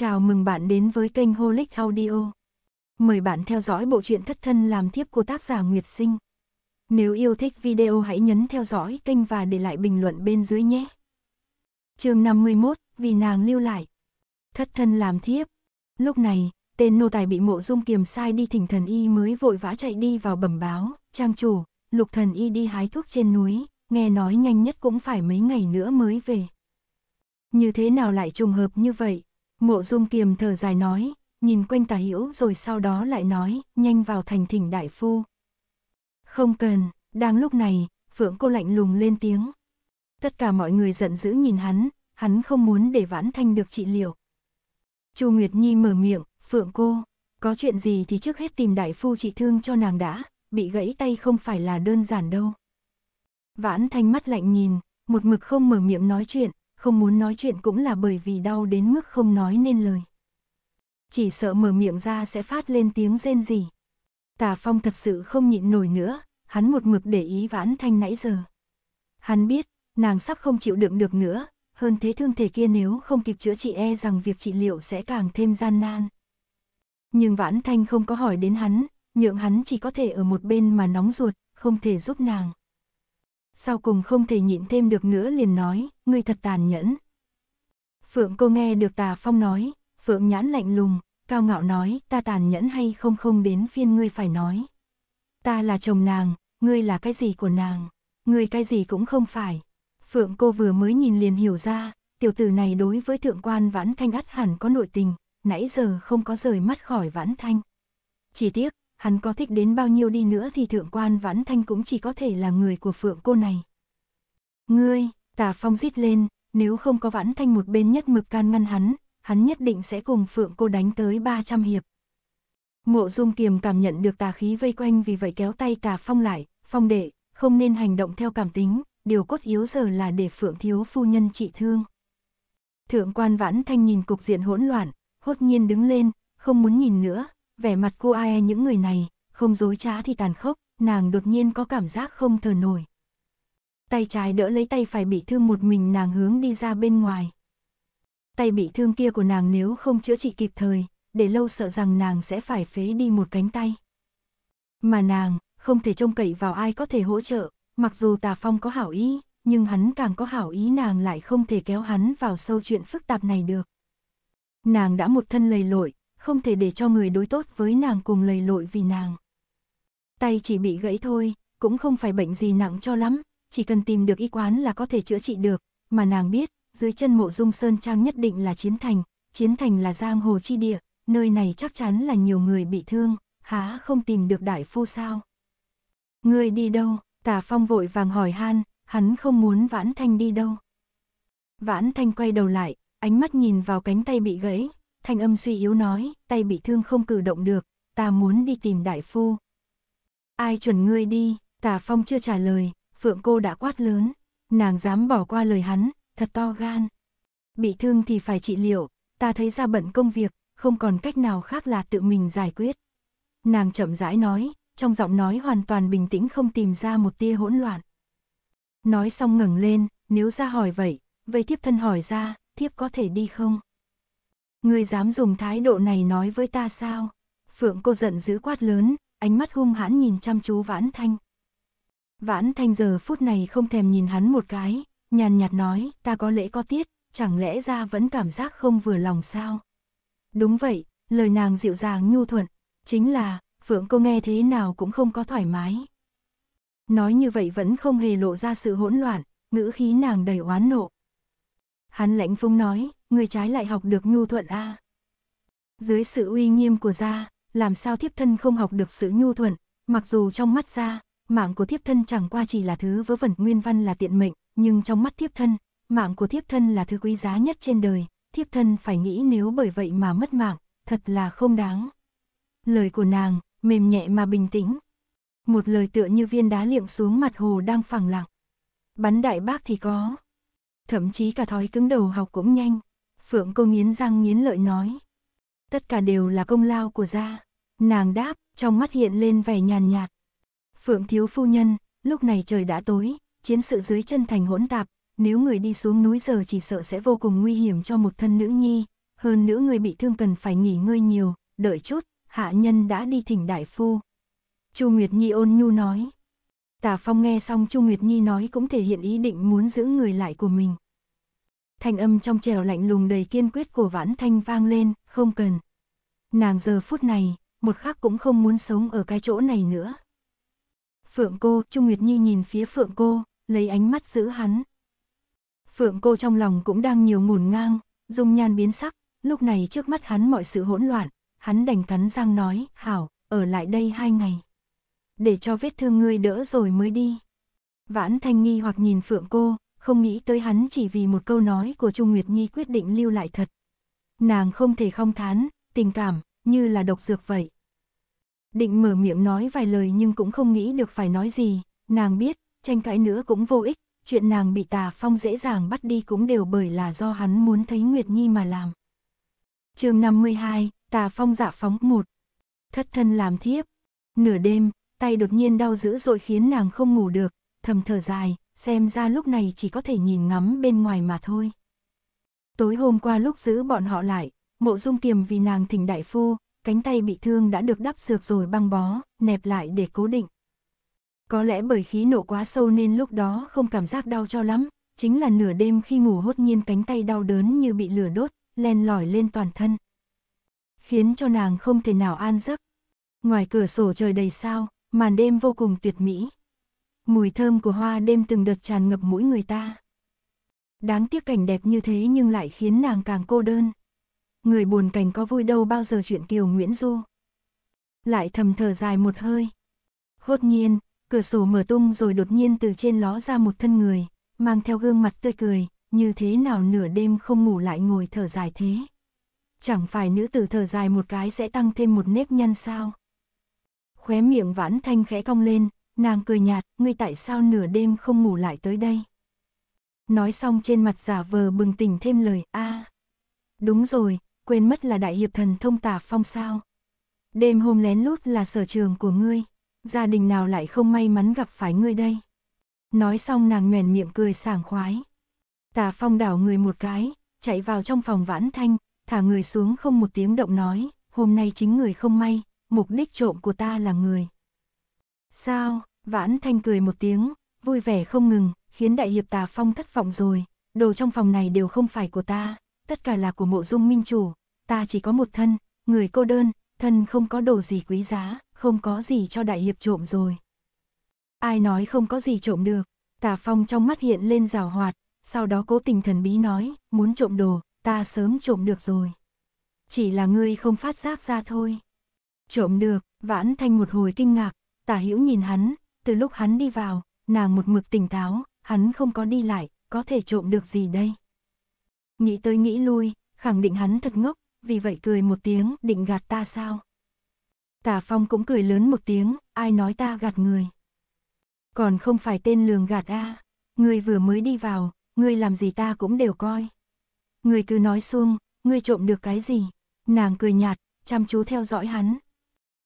Chào mừng bạn đến với kênh Holic Audio. Mời bạn theo dõi bộ truyện thất thân làm thiếp của tác giả Nguyệt Sinh. Nếu yêu thích video hãy nhấn theo dõi kênh và để lại bình luận bên dưới nhé. chương 51, vì nàng lưu lại. Thất thân làm thiếp. Lúc này, tên nô tài bị mộ dung kiềm sai đi thỉnh thần y mới vội vã chạy đi vào bẩm báo. Trang chủ, lục thần y đi hái thuốc trên núi, nghe nói nhanh nhất cũng phải mấy ngày nữa mới về. Như thế nào lại trùng hợp như vậy, Mộ dung kiềm thở dài nói, nhìn quanh tà hữu rồi sau đó lại nói, nhanh vào thành thỉnh đại phu. Không cần, đang lúc này, phượng cô lạnh lùng lên tiếng. Tất cả mọi người giận dữ nhìn hắn, hắn không muốn để vãn thanh được trị liệu. Chu Nguyệt Nhi mở miệng, phượng cô, có chuyện gì thì trước hết tìm đại phu trị thương cho nàng đã, bị gãy tay không phải là đơn giản đâu. Vãn thanh mắt lạnh nhìn, một mực không mở miệng nói chuyện, không muốn nói chuyện cũng là bởi vì đau đến mức không nói nên lời. Chỉ sợ mở miệng ra sẽ phát lên tiếng rên gì. Tà Phong thật sự không nhịn nổi nữa, hắn một mực để ý Vãn Thanh nãy giờ. Hắn biết, nàng sắp không chịu đựng được nữa, hơn thế thương thể kia nếu không kịp chữa trị e rằng việc trị liệu sẽ càng thêm gian nan. Nhưng Vãn Thanh không có hỏi đến hắn, nhượng hắn chỉ có thể ở một bên mà nóng ruột, không thể giúp nàng sau cùng không thể nhịn thêm được nữa liền nói, ngươi thật tàn nhẫn. Phượng cô nghe được tà phong nói, Phượng nhãn lạnh lùng, cao ngạo nói, ta tàn nhẫn hay không không đến phiên ngươi phải nói. Ta là chồng nàng, ngươi là cái gì của nàng, ngươi cái gì cũng không phải. Phượng cô vừa mới nhìn liền hiểu ra, tiểu tử này đối với thượng quan vãn thanh ắt hẳn có nội tình, nãy giờ không có rời mắt khỏi vãn thanh. Chỉ tiếc, hắn có thích đến bao nhiêu đi nữa thì thượng quan vãn thanh cũng chỉ có thể là người của phượng cô này. Ngươi, tà phong rít lên, nếu không có vãn thanh một bên nhất mực can ngăn hắn, hắn nhất định sẽ cùng phượng cô đánh tới 300 hiệp. Mộ dung kiềm cảm nhận được tà khí vây quanh vì vậy kéo tay tà phong lại, phong đệ, không nên hành động theo cảm tính, điều cốt yếu giờ là để phượng thiếu phu nhân trị thương. Thượng quan vãn thanh nhìn cục diện hỗn loạn, hốt nhiên đứng lên, không muốn nhìn nữa, vẻ mặt cô ai những người này, không dối trá thì tàn khốc, nàng đột nhiên có cảm giác không thở nổi. Tay trái đỡ lấy tay phải bị thương một mình nàng hướng đi ra bên ngoài. Tay bị thương kia của nàng nếu không chữa trị kịp thời, để lâu sợ rằng nàng sẽ phải phế đi một cánh tay. Mà nàng, không thể trông cậy vào ai có thể hỗ trợ, mặc dù Tà Phong có hảo ý, nhưng hắn càng có hảo ý nàng lại không thể kéo hắn vào sâu chuyện phức tạp này được. Nàng đã một thân lầy lội, không thể để cho người đối tốt với nàng cùng lầy lội vì nàng. Tay chỉ bị gãy thôi, cũng không phải bệnh gì nặng cho lắm, chỉ cần tìm được y quán là có thể chữa trị được, mà nàng biết, dưới chân mộ dung sơn trang nhất định là chiến thành, chiến thành là giang hồ chi địa, nơi này chắc chắn là nhiều người bị thương, há không tìm được đại phu sao. Người đi đâu, tả phong vội vàng hỏi han, hắn không muốn vãn thanh đi đâu. Vãn thanh quay đầu lại, ánh mắt nhìn vào cánh tay bị gãy, thanh âm suy yếu nói, tay bị thương không cử động được, ta muốn đi tìm đại phu. Ai chuẩn ngươi đi, tà phong chưa trả lời, phượng cô đã quát lớn, nàng dám bỏ qua lời hắn, thật to gan. Bị thương thì phải trị liệu, ta thấy ra bận công việc, không còn cách nào khác là tự mình giải quyết. Nàng chậm rãi nói, trong giọng nói hoàn toàn bình tĩnh không tìm ra một tia hỗn loạn. Nói xong ngẩng lên, nếu ra hỏi vậy, vậy thiếp thân hỏi ra, thiếp có thể đi không? Ngươi dám dùng thái độ này nói với ta sao? Phượng cô giận dữ quát lớn, ánh mắt hung hãn nhìn chăm chú Vãn Thanh. Vãn Thanh giờ phút này không thèm nhìn hắn một cái, nhàn nhạt nói, ta có lễ có tiết, chẳng lẽ ra vẫn cảm giác không vừa lòng sao? Đúng vậy, lời nàng dịu dàng nhu thuận, chính là, Phượng cô nghe thế nào cũng không có thoải mái. Nói như vậy vẫn không hề lộ ra sự hỗn loạn, ngữ khí nàng đầy oán nộ. Hắn lãnh phung nói, người trái lại học được nhu thuận a. À. Dưới sự uy nghiêm của gia, làm sao thiếp thân không học được sự nhu thuận, mặc dù trong mắt gia, mạng của thiếp thân chẳng qua chỉ là thứ vớ vẩn nguyên văn là tiện mệnh, nhưng trong mắt thiếp thân, mạng của thiếp thân là thứ quý giá nhất trên đời, thiếp thân phải nghĩ nếu bởi vậy mà mất mạng, thật là không đáng. Lời của nàng, mềm nhẹ mà bình tĩnh. Một lời tựa như viên đá liệng xuống mặt hồ đang phẳng lặng. Bắn đại bác thì có. Thậm chí cả thói cứng đầu học cũng nhanh. Phượng cô nghiến răng nghiến lợi nói. Tất cả đều là công lao của gia. Nàng đáp, trong mắt hiện lên vẻ nhàn nhạt. Phượng thiếu phu nhân, lúc này trời đã tối, chiến sự dưới chân thành hỗn tạp, nếu người đi xuống núi giờ chỉ sợ sẽ vô cùng nguy hiểm cho một thân nữ nhi, hơn nữa người bị thương cần phải nghỉ ngơi nhiều, đợi chút, hạ nhân đã đi thỉnh đại phu. Chu Nguyệt Nhi ôn nhu nói. Tả Phong nghe xong Chu Nguyệt Nhi nói cũng thể hiện ý định muốn giữ người lại của mình thanh âm trong trèo lạnh lùng đầy kiên quyết của Vãn Thanh vang lên, không cần. Nàng giờ phút này, một khắc cũng không muốn sống ở cái chỗ này nữa. Phượng cô, Trung Nguyệt Nhi nhìn phía Phượng cô, lấy ánh mắt giữ hắn. Phượng cô trong lòng cũng đang nhiều ngổn ngang, dung nhan biến sắc, lúc này trước mắt hắn mọi sự hỗn loạn, hắn đành cắn răng nói, hảo, ở lại đây hai ngày. Để cho vết thương ngươi đỡ rồi mới đi. Vãn Thanh nghi hoặc nhìn Phượng cô, không nghĩ tới hắn chỉ vì một câu nói của Trung Nguyệt Nhi quyết định lưu lại thật. Nàng không thể không thán, tình cảm, như là độc dược vậy. Định mở miệng nói vài lời nhưng cũng không nghĩ được phải nói gì, nàng biết, tranh cãi nữa cũng vô ích, chuyện nàng bị tà phong dễ dàng bắt đi cũng đều bởi là do hắn muốn thấy Nguyệt Nhi mà làm. chương 52, tà phong dạ phóng một Thất thân làm thiếp. Nửa đêm, tay đột nhiên đau dữ dội khiến nàng không ngủ được, thầm thở dài, xem ra lúc này chỉ có thể nhìn ngắm bên ngoài mà thôi. Tối hôm qua lúc giữ bọn họ lại, mộ dung kiềm vì nàng thỉnh đại phu, cánh tay bị thương đã được đắp dược rồi băng bó, nẹp lại để cố định. Có lẽ bởi khí nổ quá sâu nên lúc đó không cảm giác đau cho lắm, chính là nửa đêm khi ngủ hốt nhiên cánh tay đau đớn như bị lửa đốt, len lỏi lên toàn thân. Khiến cho nàng không thể nào an giấc. Ngoài cửa sổ trời đầy sao, màn đêm vô cùng tuyệt mỹ mùi thơm của hoa đêm từng đợt tràn ngập mũi người ta. Đáng tiếc cảnh đẹp như thế nhưng lại khiến nàng càng cô đơn. Người buồn cảnh có vui đâu bao giờ chuyện Kiều Nguyễn Du. Lại thầm thở dài một hơi. Hốt nhiên, cửa sổ mở tung rồi đột nhiên từ trên ló ra một thân người, mang theo gương mặt tươi cười, như thế nào nửa đêm không ngủ lại ngồi thở dài thế. Chẳng phải nữ tử thở dài một cái sẽ tăng thêm một nếp nhăn sao. Khóe miệng vãn thanh khẽ cong lên, Nàng cười nhạt, ngươi tại sao nửa đêm không ngủ lại tới đây? Nói xong trên mặt giả vờ bừng tỉnh thêm lời, a à, Đúng rồi, quên mất là đại hiệp thần thông tả phong sao. Đêm hôm lén lút là sở trường của ngươi, gia đình nào lại không may mắn gặp phải ngươi đây. Nói xong nàng nhoèn miệng cười sảng khoái. Tà phong đảo người một cái, chạy vào trong phòng vãn thanh, thả người xuống không một tiếng động nói, hôm nay chính người không may, mục đích trộm của ta là người. Sao, Vãn Thanh cười một tiếng, vui vẻ không ngừng, khiến đại hiệp Tà Phong thất vọng rồi, đồ trong phòng này đều không phải của ta, tất cả là của mộ dung minh chủ, ta chỉ có một thân, người cô đơn, thân không có đồ gì quý giá, không có gì cho đại hiệp trộm rồi. Ai nói không có gì trộm được, Tà Phong trong mắt hiện lên rào hoạt, sau đó cố tình thần bí nói, muốn trộm đồ, ta sớm trộm được rồi. Chỉ là ngươi không phát giác ra thôi. Trộm được, vãn thanh một hồi kinh ngạc, Tà hữu nhìn hắn, từ lúc hắn đi vào, nàng một mực tỉnh táo, hắn không có đi lại, có thể trộm được gì đây. Nghĩ tới nghĩ lui, khẳng định hắn thật ngốc, vì vậy cười một tiếng, định gạt ta sao? Tả Phong cũng cười lớn một tiếng, ai nói ta gạt người. Còn không phải tên lường gạt a, người vừa mới đi vào, người làm gì ta cũng đều coi. người cứ nói xuông, người trộm được cái gì? Nàng cười nhạt, chăm chú theo dõi hắn,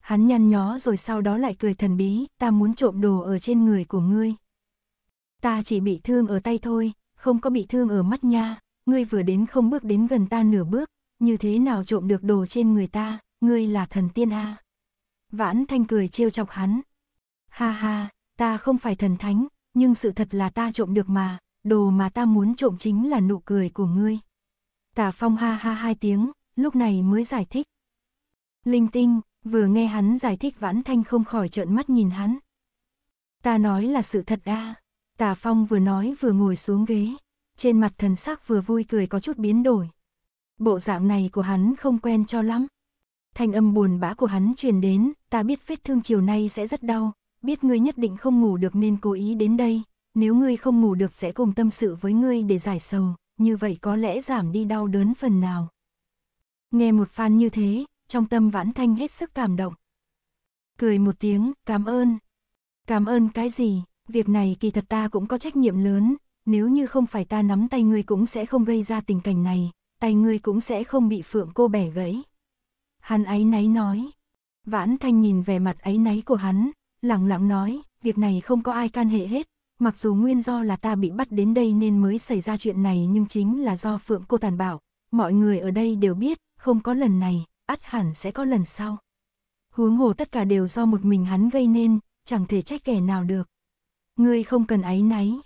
hắn nhăn nhó rồi sau đó lại cười thần bí, ta muốn trộm đồ ở trên người của ngươi. Ta chỉ bị thương ở tay thôi, không có bị thương ở mắt nha, ngươi vừa đến không bước đến gần ta nửa bước, như thế nào trộm được đồ trên người ta, ngươi là thần tiên a Vãn thanh cười trêu chọc hắn. Ha ha, ta không phải thần thánh, nhưng sự thật là ta trộm được mà, đồ mà ta muốn trộm chính là nụ cười của ngươi. Tả phong ha ha hai tiếng, lúc này mới giải thích. Linh tinh, Vừa nghe hắn giải thích Vãn Thanh không khỏi trợn mắt nhìn hắn. Ta nói là sự thật đa. Tà Phong vừa nói vừa ngồi xuống ghế, trên mặt thần sắc vừa vui cười có chút biến đổi. Bộ dạng này của hắn không quen cho lắm. Thanh âm buồn bã của hắn truyền đến, ta biết vết thương chiều nay sẽ rất đau, biết ngươi nhất định không ngủ được nên cố ý đến đây, nếu ngươi không ngủ được sẽ cùng tâm sự với ngươi để giải sầu, như vậy có lẽ giảm đi đau đớn phần nào. Nghe một phan như thế, trong tâm Vãn Thanh hết sức cảm động. Cười một tiếng, cảm ơn. Cảm ơn cái gì, việc này kỳ thật ta cũng có trách nhiệm lớn, nếu như không phải ta nắm tay ngươi cũng sẽ không gây ra tình cảnh này, tay ngươi cũng sẽ không bị phượng cô bẻ gãy. Hắn ấy náy nói. Vãn Thanh nhìn về mặt ấy náy của hắn, lặng lặng nói, việc này không có ai can hệ hết, mặc dù nguyên do là ta bị bắt đến đây nên mới xảy ra chuyện này nhưng chính là do Phượng cô tàn bạo, mọi người ở đây đều biết, không có lần này, ắt hẳn sẽ có lần sau. Huống hồ tất cả đều do một mình hắn gây nên, chẳng thể trách kẻ nào được. Ngươi không cần áy náy.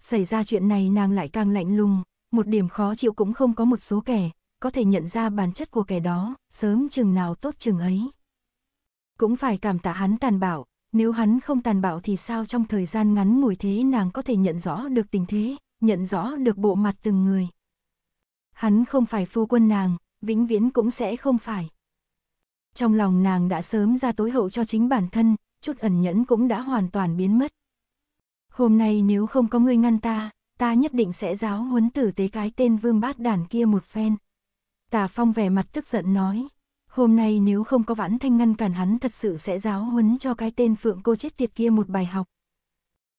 Xảy ra chuyện này nàng lại càng lạnh lùng, một điểm khó chịu cũng không có một số kẻ, có thể nhận ra bản chất của kẻ đó, sớm chừng nào tốt chừng ấy. Cũng phải cảm tạ hắn tàn bạo, nếu hắn không tàn bạo thì sao trong thời gian ngắn ngủi thế nàng có thể nhận rõ được tình thế, nhận rõ được bộ mặt từng người. Hắn không phải phu quân nàng, vĩnh viễn cũng sẽ không phải. Trong lòng nàng đã sớm ra tối hậu cho chính bản thân, chút ẩn nhẫn cũng đã hoàn toàn biến mất. Hôm nay nếu không có ngươi ngăn ta, ta nhất định sẽ giáo huấn tử tế cái tên vương bát đàn kia một phen. Tà Phong vẻ mặt tức giận nói, hôm nay nếu không có vãn thanh ngăn cản hắn thật sự sẽ giáo huấn cho cái tên phượng cô chết tiệt kia một bài học.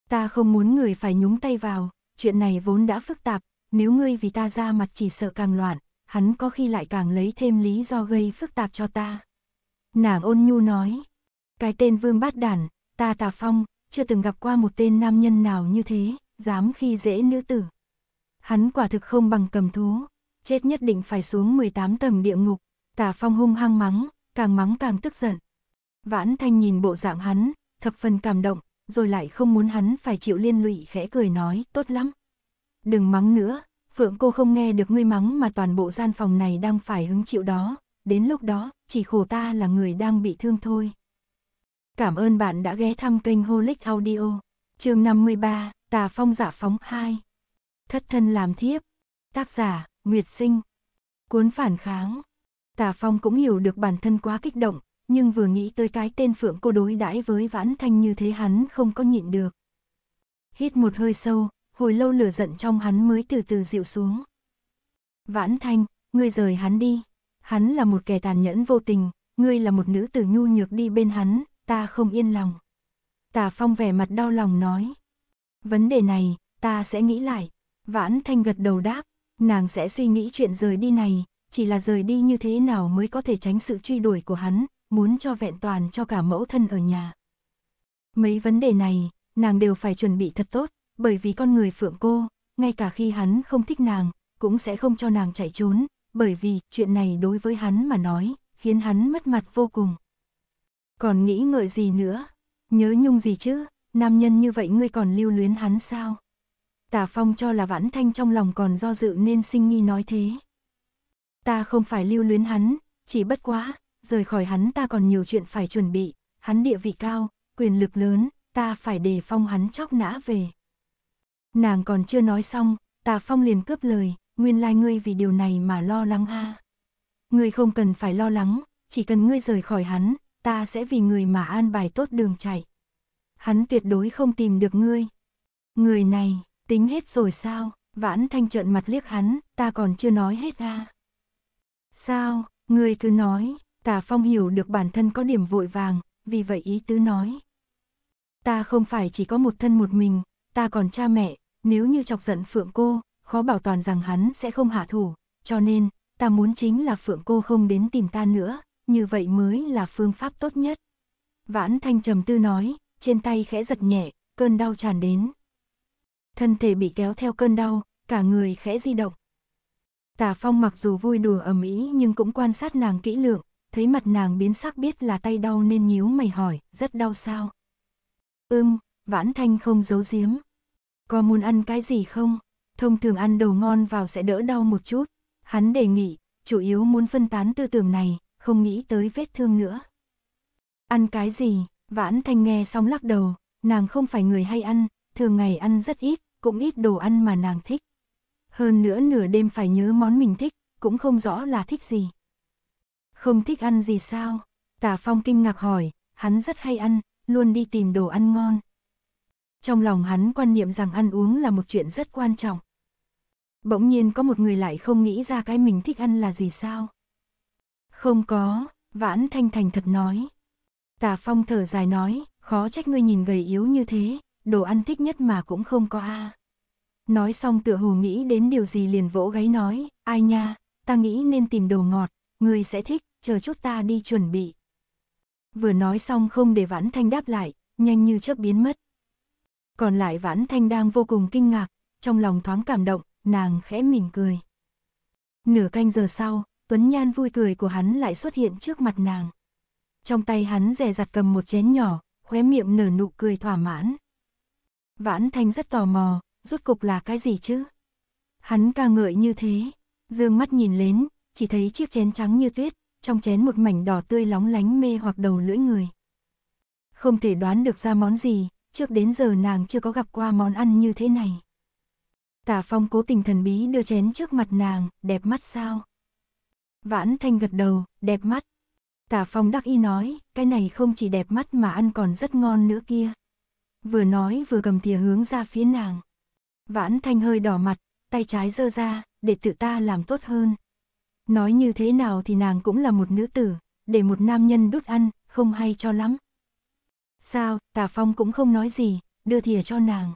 Ta không muốn người phải nhúng tay vào, chuyện này vốn đã phức tạp, nếu ngươi vì ta ra mặt chỉ sợ càng loạn hắn có khi lại càng lấy thêm lý do gây phức tạp cho ta. Nàng ôn nhu nói, cái tên vương bát đản, ta tà phong, chưa từng gặp qua một tên nam nhân nào như thế, dám khi dễ nữ tử. Hắn quả thực không bằng cầm thú, chết nhất định phải xuống 18 tầng địa ngục, tà phong hung hăng mắng, càng mắng càng tức giận. Vãn thanh nhìn bộ dạng hắn, thập phần cảm động, rồi lại không muốn hắn phải chịu liên lụy khẽ cười nói, tốt lắm. Đừng mắng nữa, Phượng cô không nghe được ngươi mắng mà toàn bộ gian phòng này đang phải hứng chịu đó, đến lúc đó, chỉ khổ ta là người đang bị thương thôi. Cảm ơn bạn đã ghé thăm kênh Holic Audio, chương 53, Tà Phong Giả dạ Phóng 2. Thất thân làm thiếp, tác giả, Nguyệt Sinh. Cuốn phản kháng. Tà Phong cũng hiểu được bản thân quá kích động, nhưng vừa nghĩ tới cái tên Phượng cô đối đãi với Vãn Thanh như thế hắn không có nhịn được. Hít một hơi sâu, hồi lâu lửa giận trong hắn mới từ từ dịu xuống. Vãn Thanh, ngươi rời hắn đi. Hắn là một kẻ tàn nhẫn vô tình, ngươi là một nữ tử nhu nhược đi bên hắn, ta không yên lòng. Tà Phong vẻ mặt đau lòng nói. Vấn đề này, ta sẽ nghĩ lại. Vãn Thanh gật đầu đáp, nàng sẽ suy nghĩ chuyện rời đi này, chỉ là rời đi như thế nào mới có thể tránh sự truy đuổi của hắn, muốn cho vẹn toàn cho cả mẫu thân ở nhà. Mấy vấn đề này, nàng đều phải chuẩn bị thật tốt, bởi vì con người phượng cô, ngay cả khi hắn không thích nàng, cũng sẽ không cho nàng chạy trốn, bởi vì chuyện này đối với hắn mà nói, khiến hắn mất mặt vô cùng. Còn nghĩ ngợi gì nữa, nhớ nhung gì chứ, nam nhân như vậy ngươi còn lưu luyến hắn sao? tà Phong cho là Vãn Thanh trong lòng còn do dự nên sinh nghi nói thế. Ta không phải lưu luyến hắn, chỉ bất quá, rời khỏi hắn ta còn nhiều chuyện phải chuẩn bị, hắn địa vị cao, quyền lực lớn, ta phải đề phong hắn chóc nã về. Nàng còn chưa nói xong, Tà Phong liền cướp lời, nguyên lai ngươi vì điều này mà lo lắng a. Ngươi không cần phải lo lắng, chỉ cần ngươi rời khỏi hắn, ta sẽ vì người mà an bài tốt đường chạy. Hắn tuyệt đối không tìm được ngươi. Người này, tính hết rồi sao? Vãn Thanh trợn mặt liếc hắn, ta còn chưa nói hết a. Sao, ngươi cứ nói, Tà Phong hiểu được bản thân có điểm vội vàng, vì vậy ý tứ nói. Ta không phải chỉ có một thân một mình, ta còn cha mẹ, nếu như chọc giận Phượng cô, khó bảo toàn rằng hắn sẽ không hạ thủ, cho nên, ta muốn chính là Phượng cô không đến tìm ta nữa, như vậy mới là phương pháp tốt nhất. Vãn Thanh trầm tư nói, trên tay khẽ giật nhẹ, cơn đau tràn đến. Thân thể bị kéo theo cơn đau, cả người khẽ di động. Tả Phong mặc dù vui đùa ở mỹ nhưng cũng quan sát nàng kỹ lượng thấy mặt nàng biến sắc biết là tay đau nên nhíu mày hỏi, rất đau sao? Ưm, Vãn Thanh không giấu giếm, có muốn ăn cái gì không? Thông thường ăn đồ ngon vào sẽ đỡ đau một chút. Hắn đề nghị, chủ yếu muốn phân tán tư tưởng này, không nghĩ tới vết thương nữa. Ăn cái gì? Vãn Thanh nghe xong lắc đầu, nàng không phải người hay ăn, thường ngày ăn rất ít, cũng ít đồ ăn mà nàng thích. Hơn nữa nửa đêm phải nhớ món mình thích, cũng không rõ là thích gì. Không thích ăn gì sao? tà Phong kinh ngạc hỏi, hắn rất hay ăn, luôn đi tìm đồ ăn ngon trong lòng hắn quan niệm rằng ăn uống là một chuyện rất quan trọng. Bỗng nhiên có một người lại không nghĩ ra cái mình thích ăn là gì sao? Không có, vãn thanh thành thật nói. Tà phong thở dài nói, khó trách ngươi nhìn gầy yếu như thế, đồ ăn thích nhất mà cũng không có a. Nói xong tựa hồ nghĩ đến điều gì liền vỗ gáy nói, ai nha, ta nghĩ nên tìm đồ ngọt, ngươi sẽ thích, chờ chút ta đi chuẩn bị. Vừa nói xong không để vãn thanh đáp lại, nhanh như chớp biến mất còn lại Vãn Thanh đang vô cùng kinh ngạc, trong lòng thoáng cảm động, nàng khẽ mỉm cười. Nửa canh giờ sau, Tuấn Nhan vui cười của hắn lại xuất hiện trước mặt nàng. Trong tay hắn rè rặt cầm một chén nhỏ, khóe miệng nở nụ cười thỏa mãn. Vãn Thanh rất tò mò, rốt cục là cái gì chứ? Hắn ca ngợi như thế, dương mắt nhìn lên, chỉ thấy chiếc chén trắng như tuyết, trong chén một mảnh đỏ tươi lóng lánh mê hoặc đầu lưỡi người. Không thể đoán được ra món gì, trước đến giờ nàng chưa có gặp qua món ăn như thế này. Tả phong cố tình thần bí đưa chén trước mặt nàng, đẹp mắt sao? Vãn thanh gật đầu, đẹp mắt. Tả phong đắc y nói, cái này không chỉ đẹp mắt mà ăn còn rất ngon nữa kia. Vừa nói vừa cầm thìa hướng ra phía nàng. Vãn thanh hơi đỏ mặt, tay trái giơ ra, để tự ta làm tốt hơn. Nói như thế nào thì nàng cũng là một nữ tử, để một nam nhân đút ăn, không hay cho lắm. Sao, Tà Phong cũng không nói gì, đưa thìa cho nàng.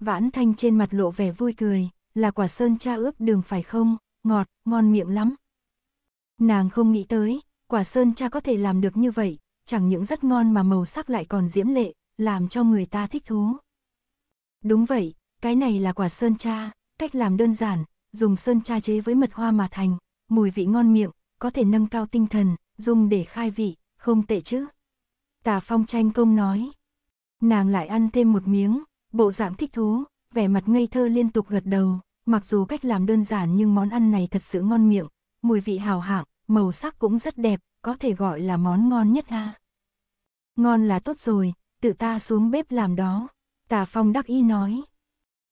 Vãn Thanh trên mặt lộ vẻ vui cười, là quả sơn cha ướp đường phải không, ngọt, ngon miệng lắm. Nàng không nghĩ tới, quả sơn cha có thể làm được như vậy, chẳng những rất ngon mà màu sắc lại còn diễm lệ, làm cho người ta thích thú. Đúng vậy, cái này là quả sơn cha, cách làm đơn giản, dùng sơn cha chế với mật hoa mà thành, mùi vị ngon miệng, có thể nâng cao tinh thần, dùng để khai vị, không tệ chứ. Tà Phong tranh công nói. Nàng lại ăn thêm một miếng, bộ dạng thích thú, vẻ mặt ngây thơ liên tục gật đầu, mặc dù cách làm đơn giản nhưng món ăn này thật sự ngon miệng, mùi vị hào hạng, màu sắc cũng rất đẹp, có thể gọi là món ngon nhất ha. Ngon là tốt rồi, tự ta xuống bếp làm đó, Tà Phong đắc ý nói.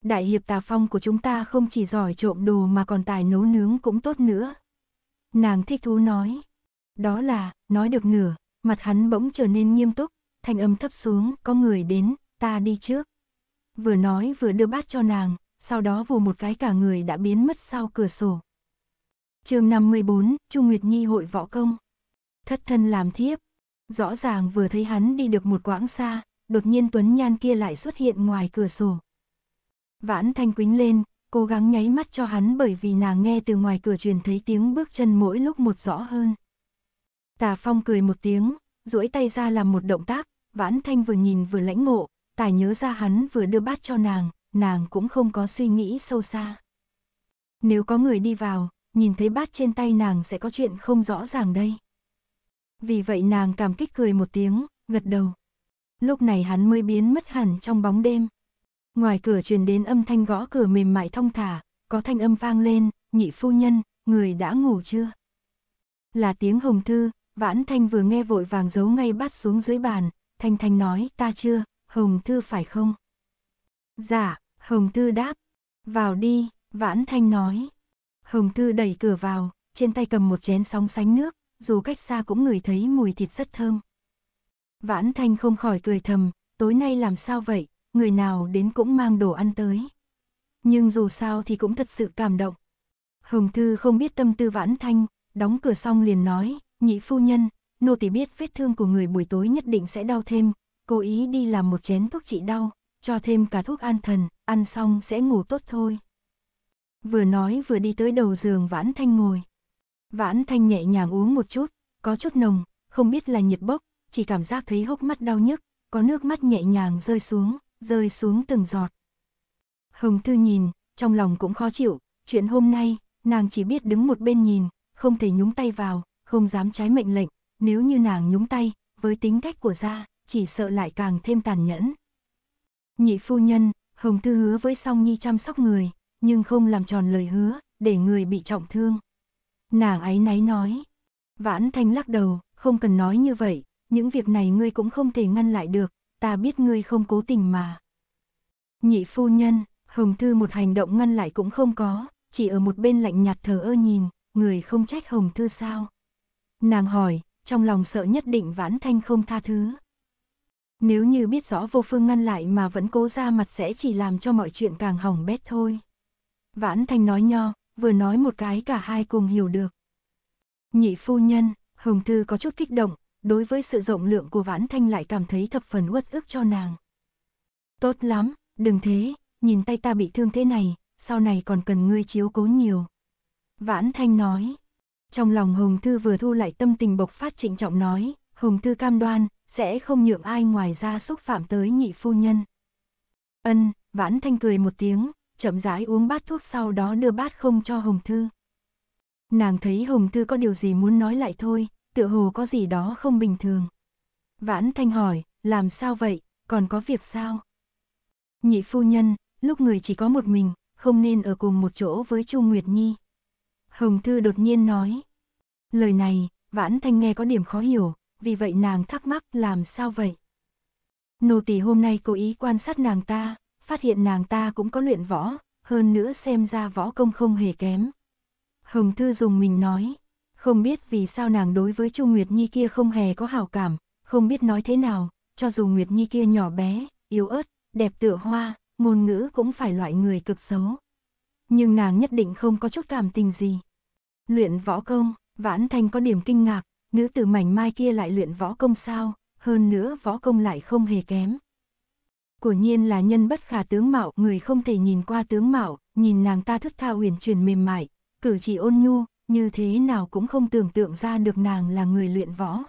Đại hiệp Tà Phong của chúng ta không chỉ giỏi trộm đồ mà còn tài nấu nướng cũng tốt nữa. Nàng thích thú nói. Đó là, nói được nửa, mặt hắn bỗng trở nên nghiêm túc, thanh âm thấp xuống, có người đến, ta đi trước. Vừa nói vừa đưa bát cho nàng, sau đó vù một cái cả người đã biến mất sau cửa sổ. chương 54, Chu Nguyệt Nhi hội võ công. Thất thân làm thiếp, rõ ràng vừa thấy hắn đi được một quãng xa, đột nhiên Tuấn Nhan kia lại xuất hiện ngoài cửa sổ. Vãn thanh quính lên, cố gắng nháy mắt cho hắn bởi vì nàng nghe từ ngoài cửa truyền thấy tiếng bước chân mỗi lúc một rõ hơn. Tà Phong cười một tiếng, duỗi tay ra làm một động tác, Vãn Thanh vừa nhìn vừa lãnh ngộ, tài nhớ ra hắn vừa đưa bát cho nàng, nàng cũng không có suy nghĩ sâu xa. Nếu có người đi vào, nhìn thấy bát trên tay nàng sẽ có chuyện không rõ ràng đây. Vì vậy nàng cảm kích cười một tiếng, gật đầu. Lúc này hắn mới biến mất hẳn trong bóng đêm. Ngoài cửa truyền đến âm thanh gõ cửa mềm mại thông thả, có thanh âm vang lên, nhị phu nhân, người đã ngủ chưa? Là tiếng hồng thư, Vãn Thanh vừa nghe vội vàng giấu ngay bát xuống dưới bàn, Thanh Thanh nói, ta chưa, Hồng Thư phải không? Dạ, Hồng Thư đáp, vào đi, Vãn Thanh nói. Hồng Thư đẩy cửa vào, trên tay cầm một chén sóng sánh nước, dù cách xa cũng ngửi thấy mùi thịt rất thơm. Vãn Thanh không khỏi cười thầm, tối nay làm sao vậy, người nào đến cũng mang đồ ăn tới. Nhưng dù sao thì cũng thật sự cảm động. Hồng Thư không biết tâm tư Vãn Thanh, đóng cửa xong liền nói, Nhị phu nhân, nô tỳ biết vết thương của người buổi tối nhất định sẽ đau thêm, cố ý đi làm một chén thuốc trị đau, cho thêm cả thuốc an thần, ăn xong sẽ ngủ tốt thôi. Vừa nói vừa đi tới đầu giường Vãn Thanh ngồi. Vãn Thanh nhẹ nhàng uống một chút, có chút nồng, không biết là nhiệt bốc, chỉ cảm giác thấy hốc mắt đau nhức, có nước mắt nhẹ nhàng rơi xuống, rơi xuống từng giọt. Hồng Thư nhìn, trong lòng cũng khó chịu, chuyện hôm nay, nàng chỉ biết đứng một bên nhìn, không thể nhúng tay vào, không dám trái mệnh lệnh, nếu như nàng nhúng tay, với tính cách của gia, chỉ sợ lại càng thêm tàn nhẫn. Nhị phu nhân, Hồng Tư hứa với Song Nhi chăm sóc người, nhưng không làm tròn lời hứa, để người bị trọng thương. Nàng ấy náy nói. Vãn Thanh lắc đầu, không cần nói như vậy, những việc này ngươi cũng không thể ngăn lại được, ta biết ngươi không cố tình mà. Nhị phu nhân, Hồng Thư một hành động ngăn lại cũng không có, chỉ ở một bên lạnh nhạt thờ ơ nhìn, người không trách Hồng Thư sao. Nàng hỏi, trong lòng sợ nhất định vãn thanh không tha thứ. Nếu như biết rõ vô phương ngăn lại mà vẫn cố ra mặt sẽ chỉ làm cho mọi chuyện càng hỏng bét thôi. Vãn thanh nói nho, vừa nói một cái cả hai cùng hiểu được. Nhị phu nhân, Hồng Thư có chút kích động, đối với sự rộng lượng của vãn thanh lại cảm thấy thập phần uất ức cho nàng. Tốt lắm, đừng thế, nhìn tay ta bị thương thế này, sau này còn cần ngươi chiếu cố nhiều. Vãn thanh nói, trong lòng Hồng Thư vừa thu lại tâm tình bộc phát trịnh trọng nói, Hồng Thư cam đoan, sẽ không nhượng ai ngoài ra xúc phạm tới nhị phu nhân. Ân, vãn thanh cười một tiếng, chậm rãi uống bát thuốc sau đó đưa bát không cho Hồng Thư. Nàng thấy Hồng Thư có điều gì muốn nói lại thôi, tựa hồ có gì đó không bình thường. Vãn thanh hỏi, làm sao vậy, còn có việc sao? Nhị phu nhân, lúc người chỉ có một mình, không nên ở cùng một chỗ với Chu Nguyệt Nhi. Hồng Thư đột nhiên nói. Lời này, Vãn Thanh nghe có điểm khó hiểu, vì vậy nàng thắc mắc làm sao vậy? Nô tỳ hôm nay cố ý quan sát nàng ta, phát hiện nàng ta cũng có luyện võ, hơn nữa xem ra võ công không hề kém. Hồng Thư dùng mình nói, không biết vì sao nàng đối với Chu Nguyệt Nhi kia không hề có hào cảm, không biết nói thế nào, cho dù Nguyệt Nhi kia nhỏ bé, yếu ớt, đẹp tựa hoa, ngôn ngữ cũng phải loại người cực xấu nhưng nàng nhất định không có chút cảm tình gì. Luyện võ công, Vãn Thanh có điểm kinh ngạc, nữ tử mảnh mai kia lại luyện võ công sao, hơn nữa võ công lại không hề kém. Của nhiên là nhân bất khả tướng mạo, người không thể nhìn qua tướng mạo, nhìn nàng ta thức tha huyền truyền mềm mại, cử chỉ ôn nhu, như thế nào cũng không tưởng tượng ra được nàng là người luyện võ.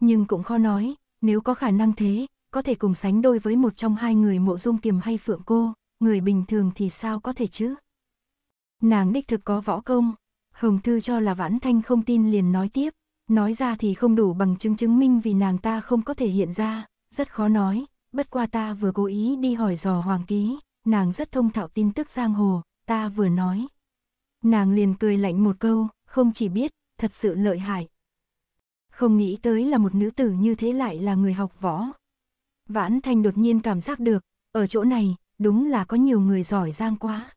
Nhưng cũng khó nói, nếu có khả năng thế, có thể cùng sánh đôi với một trong hai người mộ dung kiềm hay phượng cô, người bình thường thì sao có thể chứ? Nàng đích thực có võ công, Hồng Thư cho là Vãn Thanh không tin liền nói tiếp, nói ra thì không đủ bằng chứng chứng minh vì nàng ta không có thể hiện ra, rất khó nói, bất qua ta vừa cố ý đi hỏi dò Hoàng Ký, nàng rất thông thạo tin tức giang hồ, ta vừa nói. Nàng liền cười lạnh một câu, không chỉ biết, thật sự lợi hại. Không nghĩ tới là một nữ tử như thế lại là người học võ. Vãn Thanh đột nhiên cảm giác được, ở chỗ này, đúng là có nhiều người giỏi giang quá.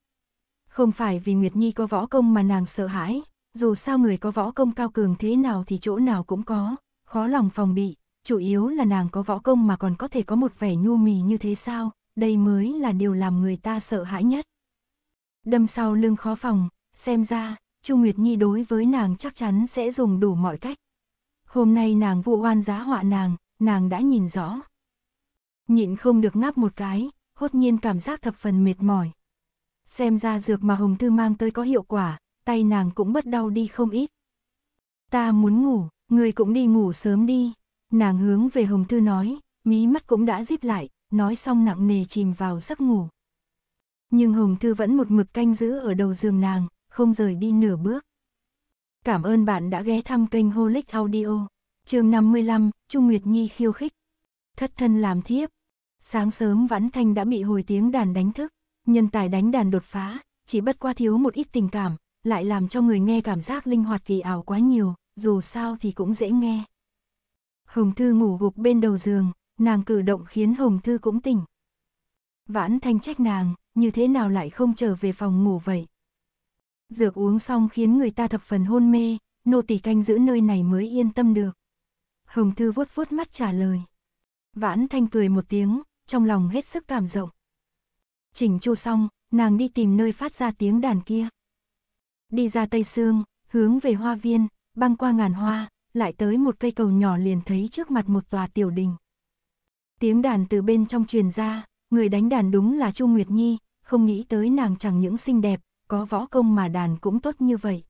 Không phải vì Nguyệt Nhi có võ công mà nàng sợ hãi, dù sao người có võ công cao cường thế nào thì chỗ nào cũng có, khó lòng phòng bị, chủ yếu là nàng có võ công mà còn có thể có một vẻ nhu mì như thế sao, đây mới là điều làm người ta sợ hãi nhất. Đâm sau lưng khó phòng, xem ra, Chu Nguyệt Nhi đối với nàng chắc chắn sẽ dùng đủ mọi cách. Hôm nay nàng vụ oan giá họa nàng, nàng đã nhìn rõ. Nhịn không được ngáp một cái, hốt nhiên cảm giác thập phần mệt mỏi. Xem ra dược mà Hồng Tư mang tới có hiệu quả, tay nàng cũng bất đau đi không ít. Ta muốn ngủ, người cũng đi ngủ sớm đi. Nàng hướng về Hồng Tư nói, mí mắt cũng đã díp lại, nói xong nặng nề chìm vào giấc ngủ. Nhưng Hồng Tư vẫn một mực canh giữ ở đầu giường nàng, không rời đi nửa bước. Cảm ơn bạn đã ghé thăm kênh Holic Audio. chương 55, Trung Nguyệt Nhi khiêu khích. Thất thân làm thiếp, Sáng sớm Vãn Thanh đã bị hồi tiếng đàn đánh thức, nhân tài đánh đàn đột phá, chỉ bất qua thiếu một ít tình cảm, lại làm cho người nghe cảm giác linh hoạt kỳ ảo quá nhiều, dù sao thì cũng dễ nghe. Hồng Thư ngủ gục bên đầu giường, nàng cử động khiến Hồng Thư cũng tỉnh. Vãn Thanh trách nàng, như thế nào lại không trở về phòng ngủ vậy? Dược uống xong khiến người ta thập phần hôn mê, nô tỳ canh giữ nơi này mới yên tâm được. Hồng Thư vuốt vuốt mắt trả lời. Vãn Thanh cười một tiếng, trong lòng hết sức cảm rộng. Chỉnh chu xong, nàng đi tìm nơi phát ra tiếng đàn kia. Đi ra Tây Sương, hướng về hoa viên, băng qua ngàn hoa, lại tới một cây cầu nhỏ liền thấy trước mặt một tòa tiểu đình. Tiếng đàn từ bên trong truyền ra, người đánh đàn đúng là Chu Nguyệt Nhi, không nghĩ tới nàng chẳng những xinh đẹp, có võ công mà đàn cũng tốt như vậy.